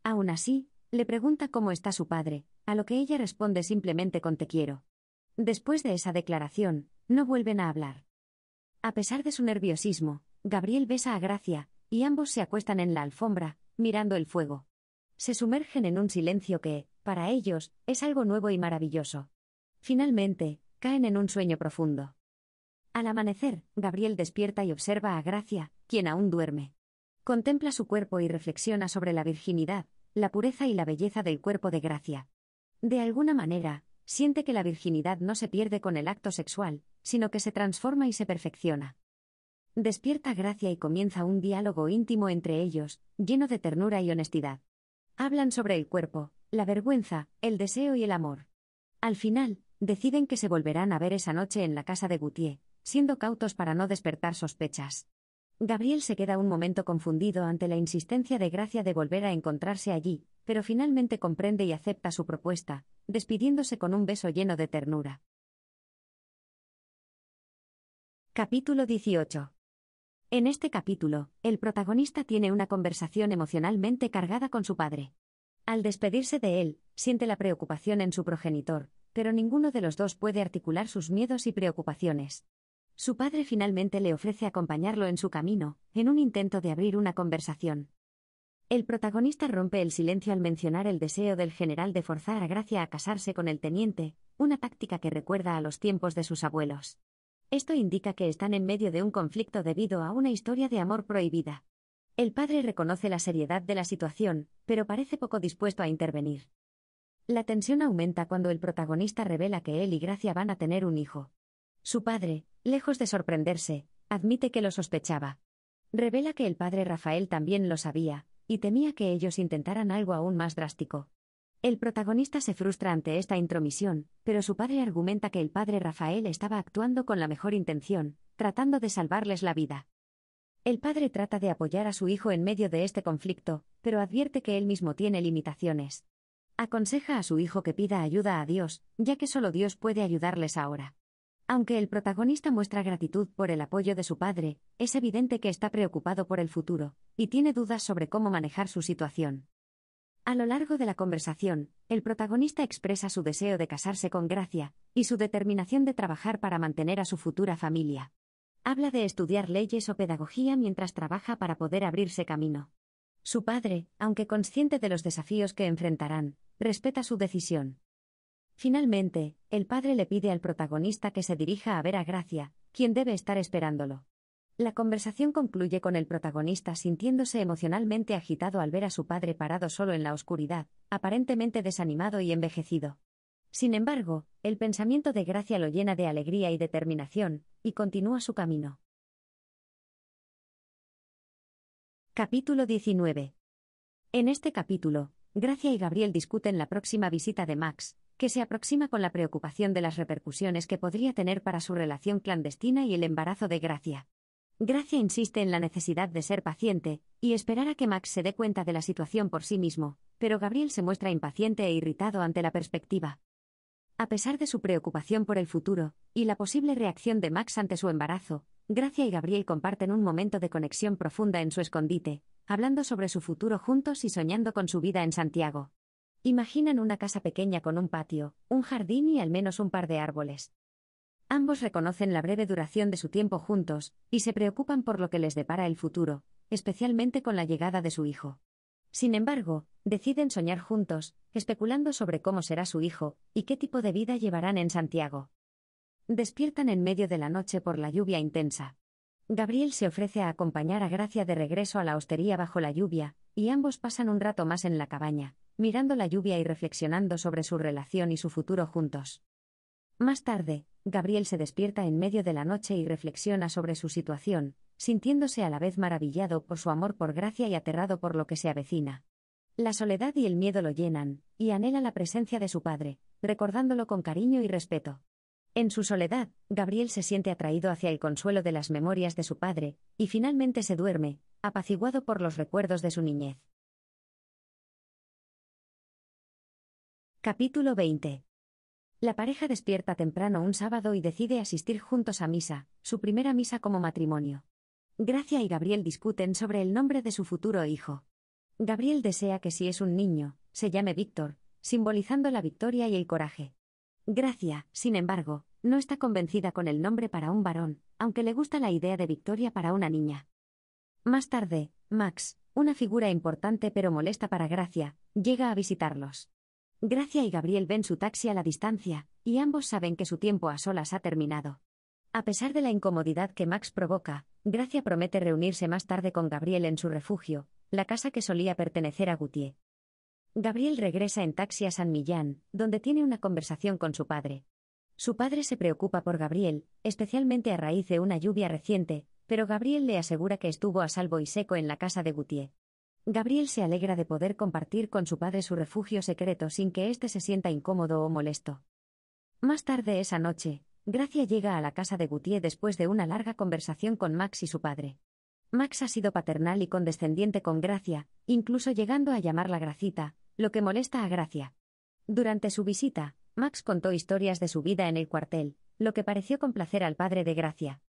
Aún así, le pregunta cómo está su padre, a lo que ella responde simplemente con te quiero. Después de esa declaración, no vuelven a hablar. A pesar de su nerviosismo, Gabriel besa a Gracia, y ambos se acuestan en la alfombra, mirando el fuego se sumergen en un silencio que, para ellos, es algo nuevo y maravilloso. Finalmente, caen en un sueño profundo. Al amanecer, Gabriel despierta y observa a Gracia, quien aún duerme. Contempla su cuerpo y reflexiona sobre la virginidad, la pureza y la belleza del cuerpo de Gracia. De alguna manera, siente que la virginidad no se pierde con el acto sexual, sino que se transforma y se perfecciona. Despierta Gracia y comienza un diálogo íntimo entre ellos, lleno de ternura y honestidad. Hablan sobre el cuerpo, la vergüenza, el deseo y el amor. Al final, deciden que se volverán a ver esa noche en la casa de Gutier, siendo cautos para no despertar sospechas. Gabriel se queda un momento confundido ante la insistencia de Gracia de volver a encontrarse allí, pero finalmente comprende y acepta su propuesta, despidiéndose con un beso lleno de ternura. Capítulo 18 en este capítulo, el protagonista tiene una conversación emocionalmente cargada con su padre. Al despedirse de él, siente la preocupación en su progenitor, pero ninguno de los dos puede articular sus miedos y preocupaciones. Su padre finalmente le ofrece acompañarlo en su camino, en un intento de abrir una conversación. El protagonista rompe el silencio al mencionar el deseo del general de forzar a Gracia a casarse con el teniente, una táctica que recuerda a los tiempos de sus abuelos. Esto indica que están en medio de un conflicto debido a una historia de amor prohibida. El padre reconoce la seriedad de la situación, pero parece poco dispuesto a intervenir. La tensión aumenta cuando el protagonista revela que él y Gracia van a tener un hijo. Su padre, lejos de sorprenderse, admite que lo sospechaba. Revela que el padre Rafael también lo sabía, y temía que ellos intentaran algo aún más drástico. El protagonista se frustra ante esta intromisión, pero su padre argumenta que el padre Rafael estaba actuando con la mejor intención, tratando de salvarles la vida. El padre trata de apoyar a su hijo en medio de este conflicto, pero advierte que él mismo tiene limitaciones. Aconseja a su hijo que pida ayuda a Dios, ya que solo Dios puede ayudarles ahora. Aunque el protagonista muestra gratitud por el apoyo de su padre, es evidente que está preocupado por el futuro, y tiene dudas sobre cómo manejar su situación. A lo largo de la conversación, el protagonista expresa su deseo de casarse con Gracia, y su determinación de trabajar para mantener a su futura familia. Habla de estudiar leyes o pedagogía mientras trabaja para poder abrirse camino. Su padre, aunque consciente de los desafíos que enfrentarán, respeta su decisión. Finalmente, el padre le pide al protagonista que se dirija a ver a Gracia, quien debe estar esperándolo. La conversación concluye con el protagonista sintiéndose emocionalmente agitado al ver a su padre parado solo en la oscuridad, aparentemente desanimado y envejecido. Sin embargo, el pensamiento de gracia lo llena de alegría y determinación, y continúa su camino. Capítulo 19. En este capítulo, Gracia y Gabriel discuten la próxima visita de Max, que se aproxima con la preocupación de las repercusiones que podría tener para su relación clandestina y el embarazo de Gracia. Gracia insiste en la necesidad de ser paciente, y esperar a que Max se dé cuenta de la situación por sí mismo, pero Gabriel se muestra impaciente e irritado ante la perspectiva. A pesar de su preocupación por el futuro, y la posible reacción de Max ante su embarazo, Gracia y Gabriel comparten un momento de conexión profunda en su escondite, hablando sobre su futuro juntos y soñando con su vida en Santiago. Imaginan una casa pequeña con un patio, un jardín y al menos un par de árboles. Ambos reconocen la breve duración de su tiempo juntos, y se preocupan por lo que les depara el futuro, especialmente con la llegada de su hijo. Sin embargo, deciden soñar juntos, especulando sobre cómo será su hijo, y qué tipo de vida llevarán en Santiago. Despiertan en medio de la noche por la lluvia intensa. Gabriel se ofrece a acompañar a Gracia de regreso a la hostería bajo la lluvia, y ambos pasan un rato más en la cabaña, mirando la lluvia y reflexionando sobre su relación y su futuro juntos. Más tarde, Gabriel se despierta en medio de la noche y reflexiona sobre su situación, sintiéndose a la vez maravillado por su amor por gracia y aterrado por lo que se avecina. La soledad y el miedo lo llenan, y anhela la presencia de su padre, recordándolo con cariño y respeto. En su soledad, Gabriel se siente atraído hacia el consuelo de las memorias de su padre, y finalmente se duerme, apaciguado por los recuerdos de su niñez. Capítulo 20 la pareja despierta temprano un sábado y decide asistir juntos a misa, su primera misa como matrimonio. Gracia y Gabriel discuten sobre el nombre de su futuro hijo. Gabriel desea que si es un niño, se llame Víctor, simbolizando la victoria y el coraje. Gracia, sin embargo, no está convencida con el nombre para un varón, aunque le gusta la idea de victoria para una niña. Más tarde, Max, una figura importante pero molesta para Gracia, llega a visitarlos. Gracia y Gabriel ven su taxi a la distancia, y ambos saben que su tiempo a solas ha terminado. A pesar de la incomodidad que Max provoca, Gracia promete reunirse más tarde con Gabriel en su refugio, la casa que solía pertenecer a Gutiérrez. Gabriel regresa en taxi a San Millán, donde tiene una conversación con su padre. Su padre se preocupa por Gabriel, especialmente a raíz de una lluvia reciente, pero Gabriel le asegura que estuvo a salvo y seco en la casa de Gutiérrez. Gabriel se alegra de poder compartir con su padre su refugio secreto sin que éste se sienta incómodo o molesto. Más tarde esa noche, Gracia llega a la casa de Gutiérrez después de una larga conversación con Max y su padre. Max ha sido paternal y condescendiente con Gracia, incluso llegando a llamarla Gracita, lo que molesta a Gracia. Durante su visita, Max contó historias de su vida en el cuartel, lo que pareció complacer al padre de Gracia.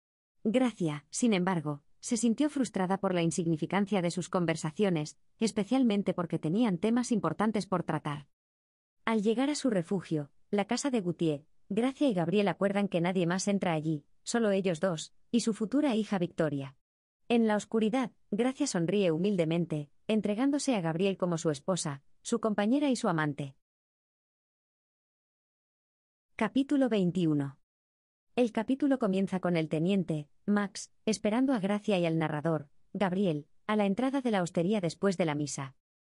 Gracia, sin embargo, se sintió frustrada por la insignificancia de sus conversaciones, especialmente porque tenían temas importantes por tratar. Al llegar a su refugio, la casa de Gutiérrez, Gracia y Gabriel acuerdan que nadie más entra allí, solo ellos dos, y su futura hija Victoria. En la oscuridad, Gracia sonríe humildemente, entregándose a Gabriel como su esposa, su compañera y su amante. Capítulo 21 el capítulo comienza con el teniente, Max, esperando a Gracia y al narrador, Gabriel, a la entrada de la hostería después de la misa.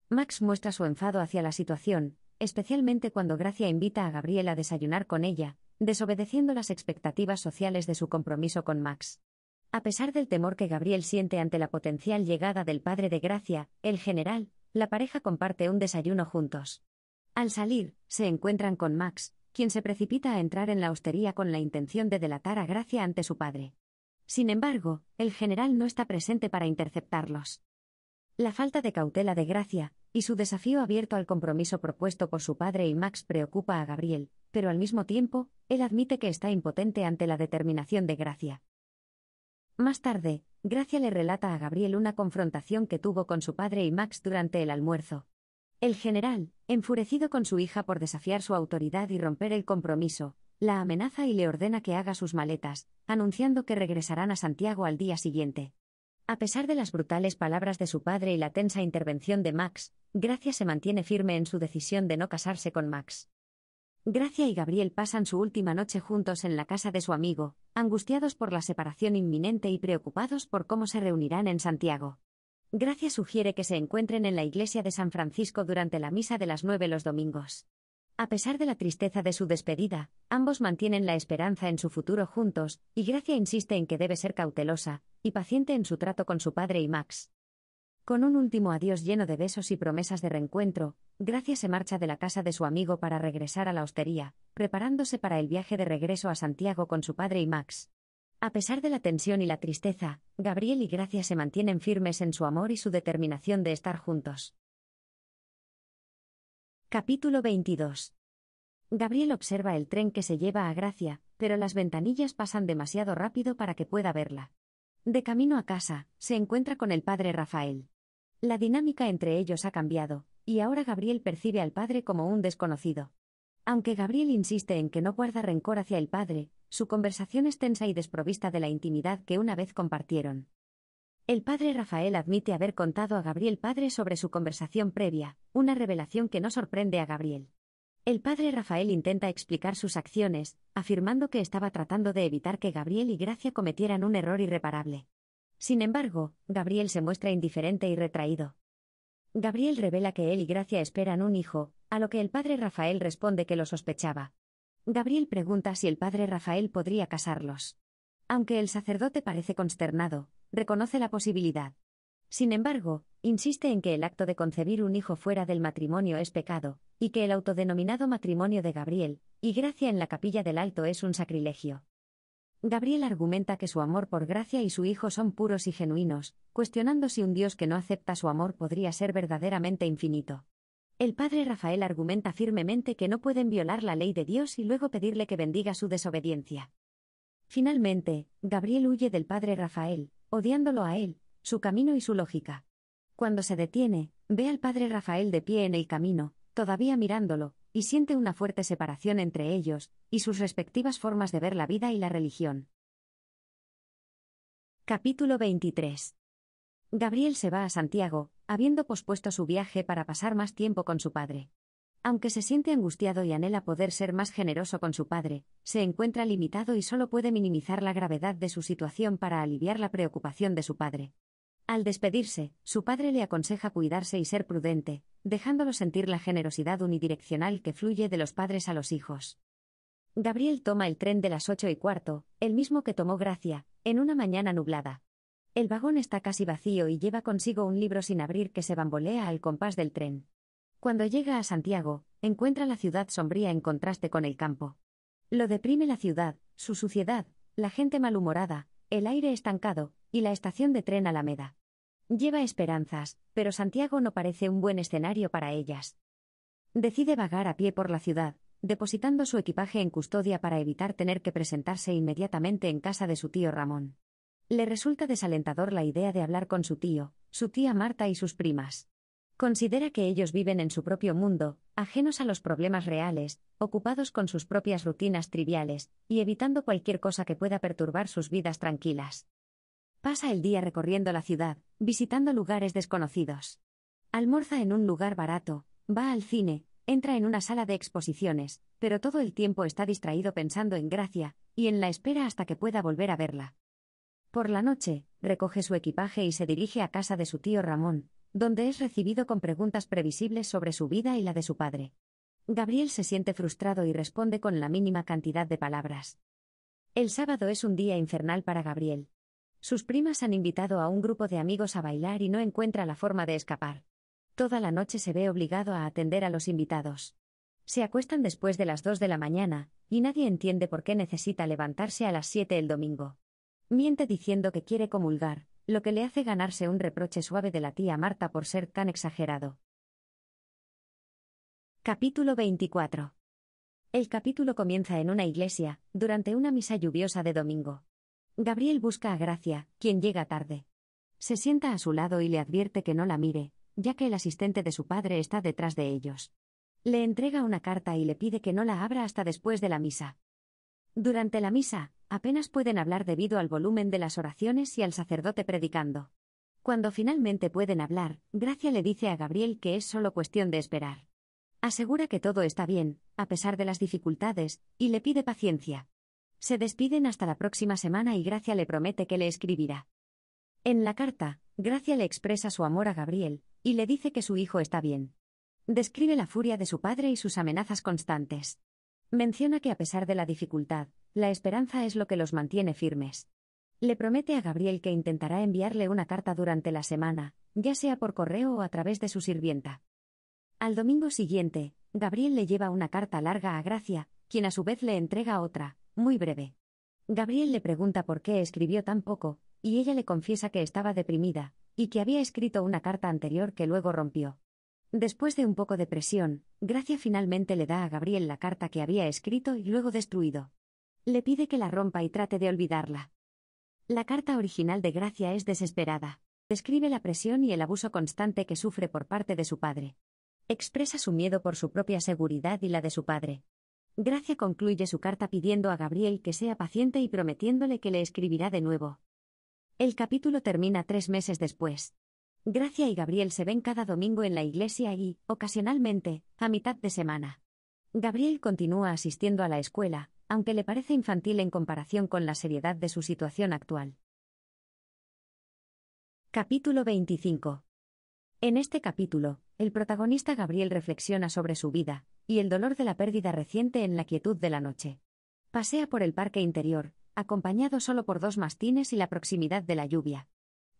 Max muestra su enfado hacia la situación, especialmente cuando Gracia invita a Gabriel a desayunar con ella, desobedeciendo las expectativas sociales de su compromiso con Max. A pesar del temor que Gabriel siente ante la potencial llegada del padre de Gracia, el general, la pareja comparte un desayuno juntos. Al salir, se encuentran con Max, quien se precipita a entrar en la hostería con la intención de delatar a Gracia ante su padre. Sin embargo, el general no está presente para interceptarlos. La falta de cautela de Gracia, y su desafío abierto al compromiso propuesto por su padre y Max preocupa a Gabriel, pero al mismo tiempo, él admite que está impotente ante la determinación de Gracia. Más tarde, Gracia le relata a Gabriel una confrontación que tuvo con su padre y Max durante el almuerzo. El general, enfurecido con su hija por desafiar su autoridad y romper el compromiso, la amenaza y le ordena que haga sus maletas, anunciando que regresarán a Santiago al día siguiente. A pesar de las brutales palabras de su padre y la tensa intervención de Max, Gracia se mantiene firme en su decisión de no casarse con Max. Gracia y Gabriel pasan su última noche juntos en la casa de su amigo, angustiados por la separación inminente y preocupados por cómo se reunirán en Santiago. Gracia sugiere que se encuentren en la iglesia de San Francisco durante la misa de las nueve los domingos. A pesar de la tristeza de su despedida, ambos mantienen la esperanza en su futuro juntos, y Gracia insiste en que debe ser cautelosa y paciente en su trato con su padre y Max. Con un último adiós lleno de besos y promesas de reencuentro, Gracia se marcha de la casa de su amigo para regresar a la hostería, preparándose para el viaje de regreso a Santiago con su padre y Max. A pesar de la tensión y la tristeza, Gabriel y Gracia se mantienen firmes en su amor y su determinación de estar juntos. Capítulo 22. Gabriel observa el tren que se lleva a Gracia, pero las ventanillas pasan demasiado rápido para que pueda verla. De camino a casa, se encuentra con el padre Rafael. La dinámica entre ellos ha cambiado, y ahora Gabriel percibe al padre como un desconocido. Aunque Gabriel insiste en que no guarda rencor hacia el padre, su conversación es tensa y desprovista de la intimidad que una vez compartieron. El padre Rafael admite haber contado a Gabriel padre sobre su conversación previa, una revelación que no sorprende a Gabriel. El padre Rafael intenta explicar sus acciones, afirmando que estaba tratando de evitar que Gabriel y Gracia cometieran un error irreparable. Sin embargo, Gabriel se muestra indiferente y retraído. Gabriel revela que él y Gracia esperan un hijo, a lo que el padre Rafael responde que lo sospechaba, Gabriel pregunta si el padre Rafael podría casarlos. Aunque el sacerdote parece consternado, reconoce la posibilidad. Sin embargo, insiste en que el acto de concebir un hijo fuera del matrimonio es pecado, y que el autodenominado matrimonio de Gabriel, y Gracia en la capilla del Alto es un sacrilegio. Gabriel argumenta que su amor por Gracia y su hijo son puros y genuinos, cuestionando si un Dios que no acepta su amor podría ser verdaderamente infinito. El padre Rafael argumenta firmemente que no pueden violar la ley de Dios y luego pedirle que bendiga su desobediencia. Finalmente, Gabriel huye del padre Rafael, odiándolo a él, su camino y su lógica. Cuando se detiene, ve al padre Rafael de pie en el camino, todavía mirándolo, y siente una fuerte separación entre ellos, y sus respectivas formas de ver la vida y la religión. Capítulo 23. Gabriel se va a Santiago, habiendo pospuesto su viaje para pasar más tiempo con su padre. Aunque se siente angustiado y anhela poder ser más generoso con su padre, se encuentra limitado y solo puede minimizar la gravedad de su situación para aliviar la preocupación de su padre. Al despedirse, su padre le aconseja cuidarse y ser prudente, dejándolo sentir la generosidad unidireccional que fluye de los padres a los hijos. Gabriel toma el tren de las ocho y cuarto, el mismo que tomó Gracia, en una mañana nublada. El vagón está casi vacío y lleva consigo un libro sin abrir que se bambolea al compás del tren. Cuando llega a Santiago, encuentra la ciudad sombría en contraste con el campo. Lo deprime la ciudad, su suciedad, la gente malhumorada, el aire estancado, y la estación de tren Alameda. Lleva esperanzas, pero Santiago no parece un buen escenario para ellas. Decide vagar a pie por la ciudad, depositando su equipaje en custodia para evitar tener que presentarse inmediatamente en casa de su tío Ramón. Le resulta desalentador la idea de hablar con su tío, su tía Marta y sus primas. Considera que ellos viven en su propio mundo, ajenos a los problemas reales, ocupados con sus propias rutinas triviales, y evitando cualquier cosa que pueda perturbar sus vidas tranquilas. Pasa el día recorriendo la ciudad, visitando lugares desconocidos. Almorza en un lugar barato, va al cine, entra en una sala de exposiciones, pero todo el tiempo está distraído pensando en Gracia, y en la espera hasta que pueda volver a verla. Por la noche, recoge su equipaje y se dirige a casa de su tío Ramón, donde es recibido con preguntas previsibles sobre su vida y la de su padre. Gabriel se siente frustrado y responde con la mínima cantidad de palabras. El sábado es un día infernal para Gabriel. Sus primas han invitado a un grupo de amigos a bailar y no encuentra la forma de escapar. Toda la noche se ve obligado a atender a los invitados. Se acuestan después de las dos de la mañana, y nadie entiende por qué necesita levantarse a las 7 el domingo. Miente diciendo que quiere comulgar, lo que le hace ganarse un reproche suave de la tía Marta por ser tan exagerado. Capítulo 24. El capítulo comienza en una iglesia, durante una misa lluviosa de domingo. Gabriel busca a Gracia, quien llega tarde. Se sienta a su lado y le advierte que no la mire, ya que el asistente de su padre está detrás de ellos. Le entrega una carta y le pide que no la abra hasta después de la misa. Durante la misa, Apenas pueden hablar debido al volumen de las oraciones y al sacerdote predicando. Cuando finalmente pueden hablar, Gracia le dice a Gabriel que es solo cuestión de esperar. Asegura que todo está bien, a pesar de las dificultades, y le pide paciencia. Se despiden hasta la próxima semana y Gracia le promete que le escribirá. En la carta, Gracia le expresa su amor a Gabriel, y le dice que su hijo está bien. Describe la furia de su padre y sus amenazas constantes. Menciona que a pesar de la dificultad, la esperanza es lo que los mantiene firmes. Le promete a Gabriel que intentará enviarle una carta durante la semana, ya sea por correo o a través de su sirvienta. Al domingo siguiente, Gabriel le lleva una carta larga a Gracia, quien a su vez le entrega otra, muy breve. Gabriel le pregunta por qué escribió tan poco, y ella le confiesa que estaba deprimida, y que había escrito una carta anterior que luego rompió. Después de un poco de presión, Gracia finalmente le da a Gabriel la carta que había escrito y luego destruido. Le pide que la rompa y trate de olvidarla. La carta original de Gracia es desesperada. Describe la presión y el abuso constante que sufre por parte de su padre. Expresa su miedo por su propia seguridad y la de su padre. Gracia concluye su carta pidiendo a Gabriel que sea paciente y prometiéndole que le escribirá de nuevo. El capítulo termina tres meses después. Gracia y Gabriel se ven cada domingo en la iglesia y, ocasionalmente, a mitad de semana. Gabriel continúa asistiendo a la escuela, aunque le parece infantil en comparación con la seriedad de su situación actual. Capítulo 25. En este capítulo, el protagonista Gabriel reflexiona sobre su vida, y el dolor de la pérdida reciente en la quietud de la noche. Pasea por el parque interior, acompañado solo por dos mastines y la proximidad de la lluvia.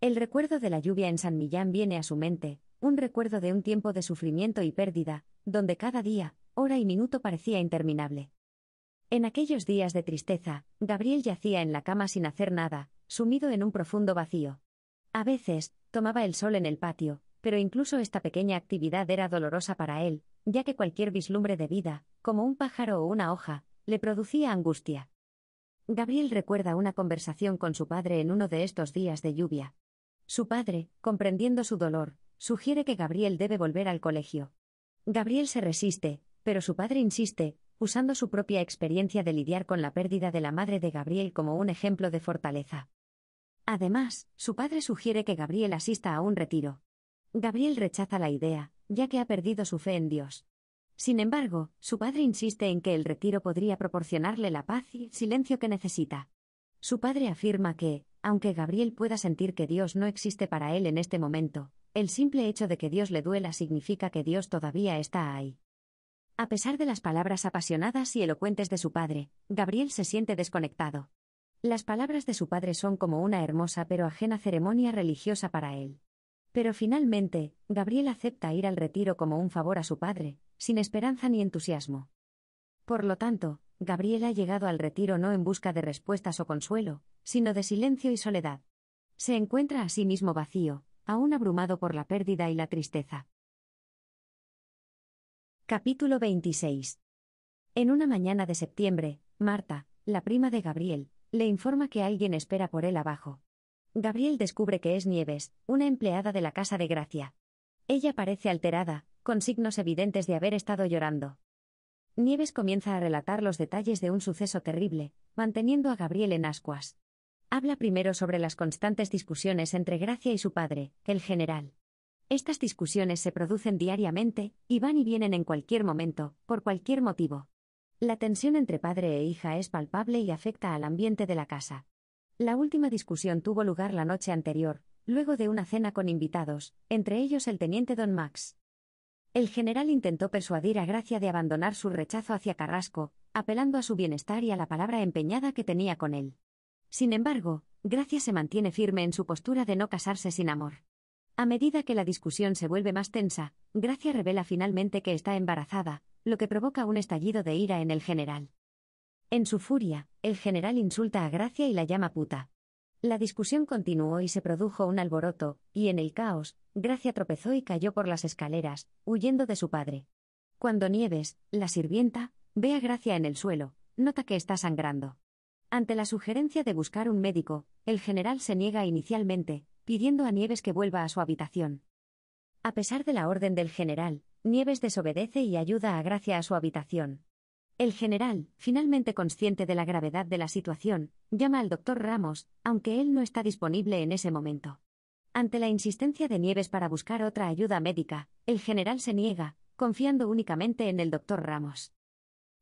El recuerdo de la lluvia en San Millán viene a su mente, un recuerdo de un tiempo de sufrimiento y pérdida, donde cada día, hora y minuto parecía interminable. En aquellos días de tristeza, Gabriel yacía en la cama sin hacer nada, sumido en un profundo vacío. A veces, tomaba el sol en el patio, pero incluso esta pequeña actividad era dolorosa para él, ya que cualquier vislumbre de vida, como un pájaro o una hoja, le producía angustia. Gabriel recuerda una conversación con su padre en uno de estos días de lluvia. Su padre, comprendiendo su dolor, sugiere que Gabriel debe volver al colegio. Gabriel se resiste, pero su padre insiste, usando su propia experiencia de lidiar con la pérdida de la madre de Gabriel como un ejemplo de fortaleza. Además, su padre sugiere que Gabriel asista a un retiro. Gabriel rechaza la idea, ya que ha perdido su fe en Dios. Sin embargo, su padre insiste en que el retiro podría proporcionarle la paz y silencio que necesita. Su padre afirma que, aunque Gabriel pueda sentir que Dios no existe para él en este momento, el simple hecho de que Dios le duela significa que Dios todavía está ahí. A pesar de las palabras apasionadas y elocuentes de su padre, Gabriel se siente desconectado. Las palabras de su padre son como una hermosa pero ajena ceremonia religiosa para él. Pero finalmente, Gabriel acepta ir al retiro como un favor a su padre, sin esperanza ni entusiasmo. Por lo tanto, Gabriel ha llegado al retiro no en busca de respuestas o consuelo, sino de silencio y soledad. Se encuentra a sí mismo vacío, aún abrumado por la pérdida y la tristeza. Capítulo 26. En una mañana de septiembre, Marta, la prima de Gabriel, le informa que alguien espera por él abajo. Gabriel descubre que es Nieves, una empleada de la Casa de Gracia. Ella parece alterada, con signos evidentes de haber estado llorando. Nieves comienza a relatar los detalles de un suceso terrible, manteniendo a Gabriel en ascuas. Habla primero sobre las constantes discusiones entre Gracia y su padre, el general. Estas discusiones se producen diariamente, y van y vienen en cualquier momento, por cualquier motivo. La tensión entre padre e hija es palpable y afecta al ambiente de la casa. La última discusión tuvo lugar la noche anterior, luego de una cena con invitados, entre ellos el teniente don Max. El general intentó persuadir a Gracia de abandonar su rechazo hacia Carrasco, apelando a su bienestar y a la palabra empeñada que tenía con él. Sin embargo, Gracia se mantiene firme en su postura de no casarse sin amor. A medida que la discusión se vuelve más tensa, Gracia revela finalmente que está embarazada, lo que provoca un estallido de ira en el general. En su furia, el general insulta a Gracia y la llama puta. La discusión continuó y se produjo un alboroto, y en el caos, Gracia tropezó y cayó por las escaleras, huyendo de su padre. Cuando Nieves, la sirvienta, ve a Gracia en el suelo, nota que está sangrando. Ante la sugerencia de buscar un médico, el general se niega inicialmente, pidiendo a Nieves que vuelva a su habitación. A pesar de la orden del general, Nieves desobedece y ayuda a Gracia a su habitación. El general, finalmente consciente de la gravedad de la situación, llama al doctor Ramos, aunque él no está disponible en ese momento. Ante la insistencia de Nieves para buscar otra ayuda médica, el general se niega, confiando únicamente en el doctor Ramos.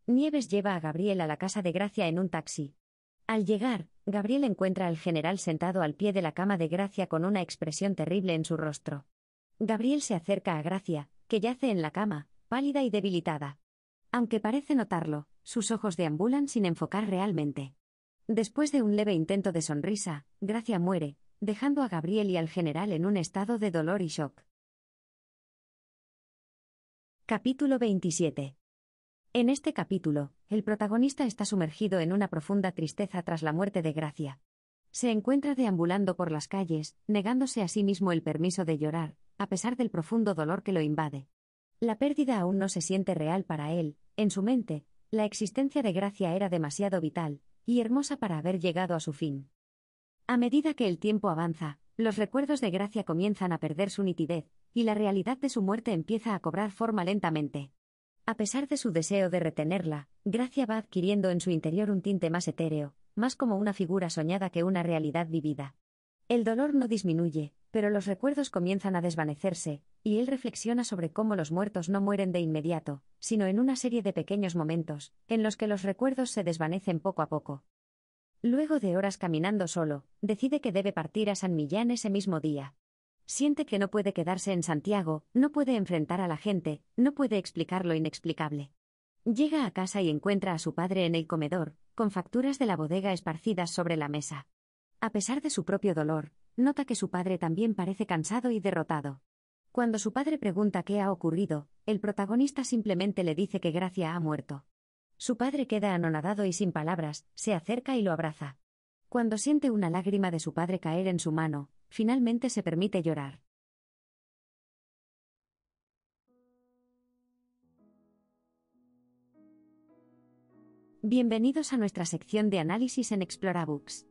Nieves lleva a Gabriel a la casa de Gracia en un taxi. Al llegar, Gabriel encuentra al general sentado al pie de la cama de Gracia con una expresión terrible en su rostro. Gabriel se acerca a Gracia, que yace en la cama, pálida y debilitada. Aunque parece notarlo, sus ojos deambulan sin enfocar realmente. Después de un leve intento de sonrisa, Gracia muere, dejando a Gabriel y al general en un estado de dolor y shock. Capítulo 27. En este capítulo, el protagonista está sumergido en una profunda tristeza tras la muerte de Gracia. Se encuentra deambulando por las calles, negándose a sí mismo el permiso de llorar, a pesar del profundo dolor que lo invade. La pérdida aún no se siente real para él, en su mente, la existencia de Gracia era demasiado vital, y hermosa para haber llegado a su fin. A medida que el tiempo avanza, los recuerdos de Gracia comienzan a perder su nitidez, y la realidad de su muerte empieza a cobrar forma lentamente. A pesar de su deseo de retenerla, Gracia va adquiriendo en su interior un tinte más etéreo, más como una figura soñada que una realidad vivida. El dolor no disminuye, pero los recuerdos comienzan a desvanecerse, y él reflexiona sobre cómo los muertos no mueren de inmediato, sino en una serie de pequeños momentos, en los que los recuerdos se desvanecen poco a poco. Luego de horas caminando solo, decide que debe partir a San Millán ese mismo día. Siente que no puede quedarse en Santiago, no puede enfrentar a la gente, no puede explicar lo inexplicable. Llega a casa y encuentra a su padre en el comedor, con facturas de la bodega esparcidas sobre la mesa. A pesar de su propio dolor, nota que su padre también parece cansado y derrotado. Cuando su padre pregunta qué ha ocurrido, el protagonista simplemente le dice que Gracia ha muerto. Su padre queda anonadado y sin palabras, se acerca y lo abraza. Cuando siente una lágrima de su padre caer en su mano, finalmente se permite llorar. Bienvenidos a nuestra sección de análisis en Explorabooks.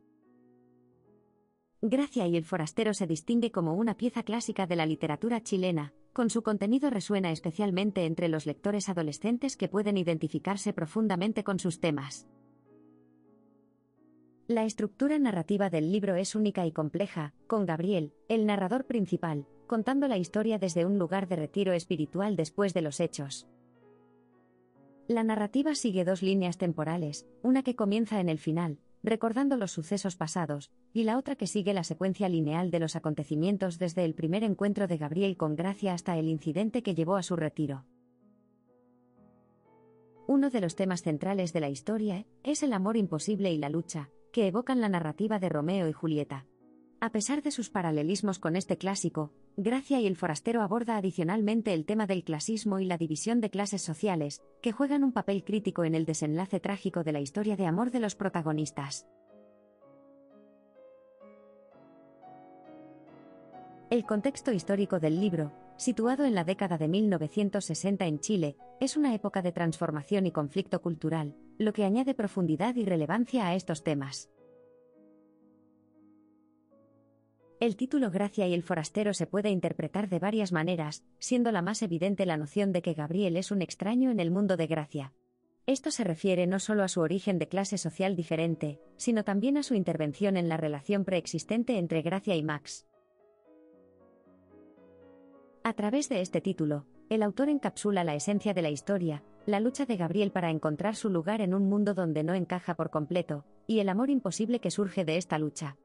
Gracia y el forastero se distingue como una pieza clásica de la literatura chilena, con su contenido resuena especialmente entre los lectores adolescentes que pueden identificarse profundamente con sus temas. La estructura narrativa del libro es única y compleja, con Gabriel, el narrador principal, contando la historia desde un lugar de retiro espiritual después de los hechos. La narrativa sigue dos líneas temporales, una que comienza en el final, recordando los sucesos pasados, y la otra que sigue la secuencia lineal de los acontecimientos desde el primer encuentro de Gabriel con Gracia hasta el incidente que llevó a su retiro. Uno de los temas centrales de la historia es el amor imposible y la lucha, que evocan la narrativa de Romeo y Julieta. A pesar de sus paralelismos con este clásico, Gracia y el forastero aborda adicionalmente el tema del clasismo y la división de clases sociales, que juegan un papel crítico en el desenlace trágico de la historia de amor de los protagonistas. El contexto histórico del libro, situado en la década de 1960 en Chile, es una época de transformación y conflicto cultural, lo que añade profundidad y relevancia a estos temas. El título Gracia y el forastero se puede interpretar de varias maneras, siendo la más evidente la noción de que Gabriel es un extraño en el mundo de Gracia. Esto se refiere no solo a su origen de clase social diferente, sino también a su intervención en la relación preexistente entre Gracia y Max. A través de este título, el autor encapsula la esencia de la historia, la lucha de Gabriel para encontrar su lugar en un mundo donde no encaja por completo, y el amor imposible que surge de esta lucha.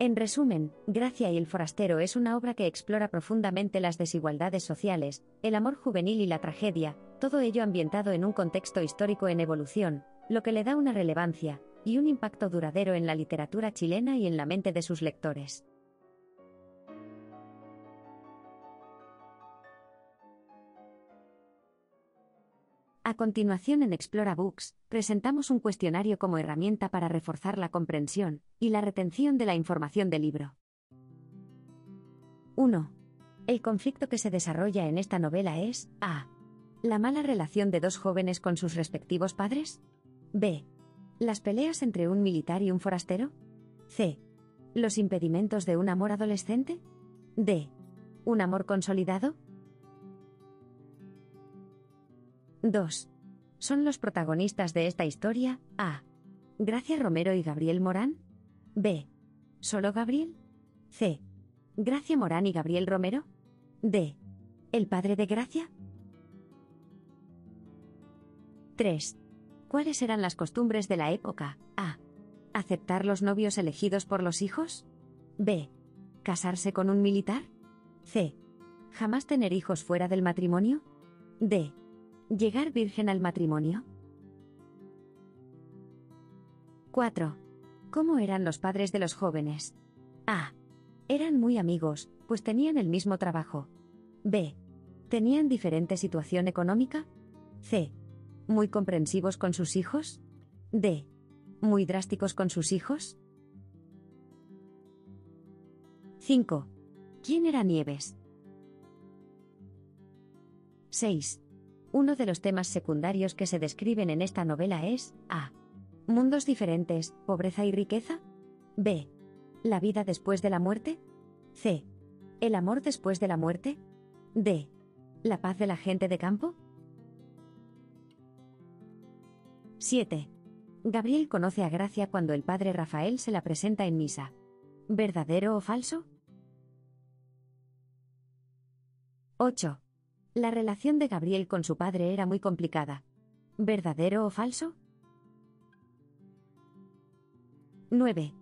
En resumen, Gracia y el Forastero es una obra que explora profundamente las desigualdades sociales, el amor juvenil y la tragedia, todo ello ambientado en un contexto histórico en evolución, lo que le da una relevancia y un impacto duradero en la literatura chilena y en la mente de sus lectores. A continuación en Explora Books, presentamos un cuestionario como herramienta para reforzar la comprensión y la retención de la información del libro. 1. El conflicto que se desarrolla en esta novela es A. La mala relación de dos jóvenes con sus respectivos padres. B. Las peleas entre un militar y un forastero. C. Los impedimentos de un amor adolescente. D. Un amor consolidado. 2. Son los protagonistas de esta historia, A. Gracia Romero y Gabriel Morán. B. Solo Gabriel. C. Gracia Morán y Gabriel Romero. D. El padre de Gracia. 3. ¿Cuáles eran las costumbres de la época? A. ¿Aceptar los novios elegidos por los hijos? B. ¿Casarse con un militar? C. ¿Jamás tener hijos fuera del matrimonio? D. ¿Llegar virgen al matrimonio? 4. ¿Cómo eran los padres de los jóvenes? A. Eran muy amigos, pues tenían el mismo trabajo. B. ¿Tenían diferente situación económica? C. ¿Muy comprensivos con sus hijos? D. ¿Muy drásticos con sus hijos? 5. ¿Quién era Nieves? 6. Uno de los temas secundarios que se describen en esta novela es A. Mundos diferentes, pobreza y riqueza. B. La vida después de la muerte. C. El amor después de la muerte. D. La paz de la gente de campo. 7. Gabriel conoce a Gracia cuando el padre Rafael se la presenta en misa. ¿Verdadero o falso? 8. La relación de Gabriel con su padre era muy complicada. ¿Verdadero o falso? 9.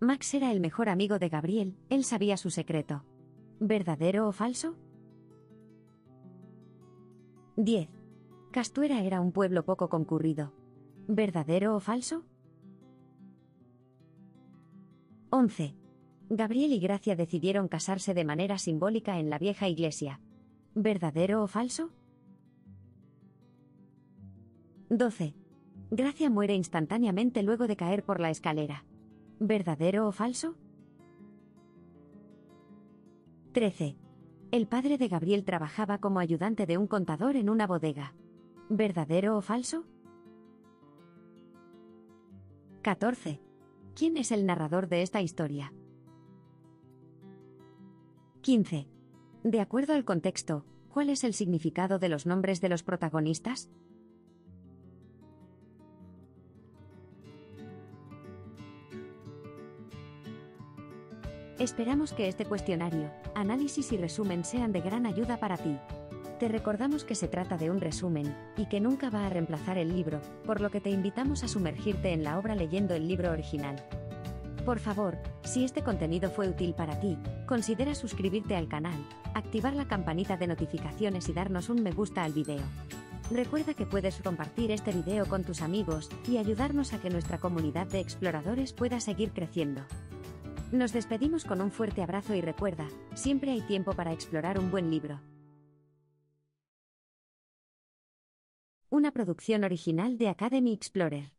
Max era el mejor amigo de Gabriel, él sabía su secreto. ¿Verdadero o falso? 10. Castuera era un pueblo poco concurrido. ¿Verdadero o falso? 11. Gabriel y Gracia decidieron casarse de manera simbólica en la vieja iglesia. ¿Verdadero o falso? 12. Gracia muere instantáneamente luego de caer por la escalera. ¿Verdadero o falso? 13. El padre de Gabriel trabajaba como ayudante de un contador en una bodega. ¿Verdadero o falso? 14. ¿Quién es el narrador de esta historia? 15. De acuerdo al contexto, ¿cuál es el significado de los nombres de los protagonistas? Esperamos que este cuestionario, análisis y resumen sean de gran ayuda para ti. Te recordamos que se trata de un resumen, y que nunca va a reemplazar el libro, por lo que te invitamos a sumergirte en la obra leyendo el libro original. Por favor, si este contenido fue útil para ti, considera suscribirte al canal, activar la campanita de notificaciones y darnos un me gusta al video. Recuerda que puedes compartir este video con tus amigos y ayudarnos a que nuestra comunidad de exploradores pueda seguir creciendo. Nos despedimos con un fuerte abrazo y recuerda, siempre hay tiempo para explorar un buen libro. Una producción original de Academy Explorer.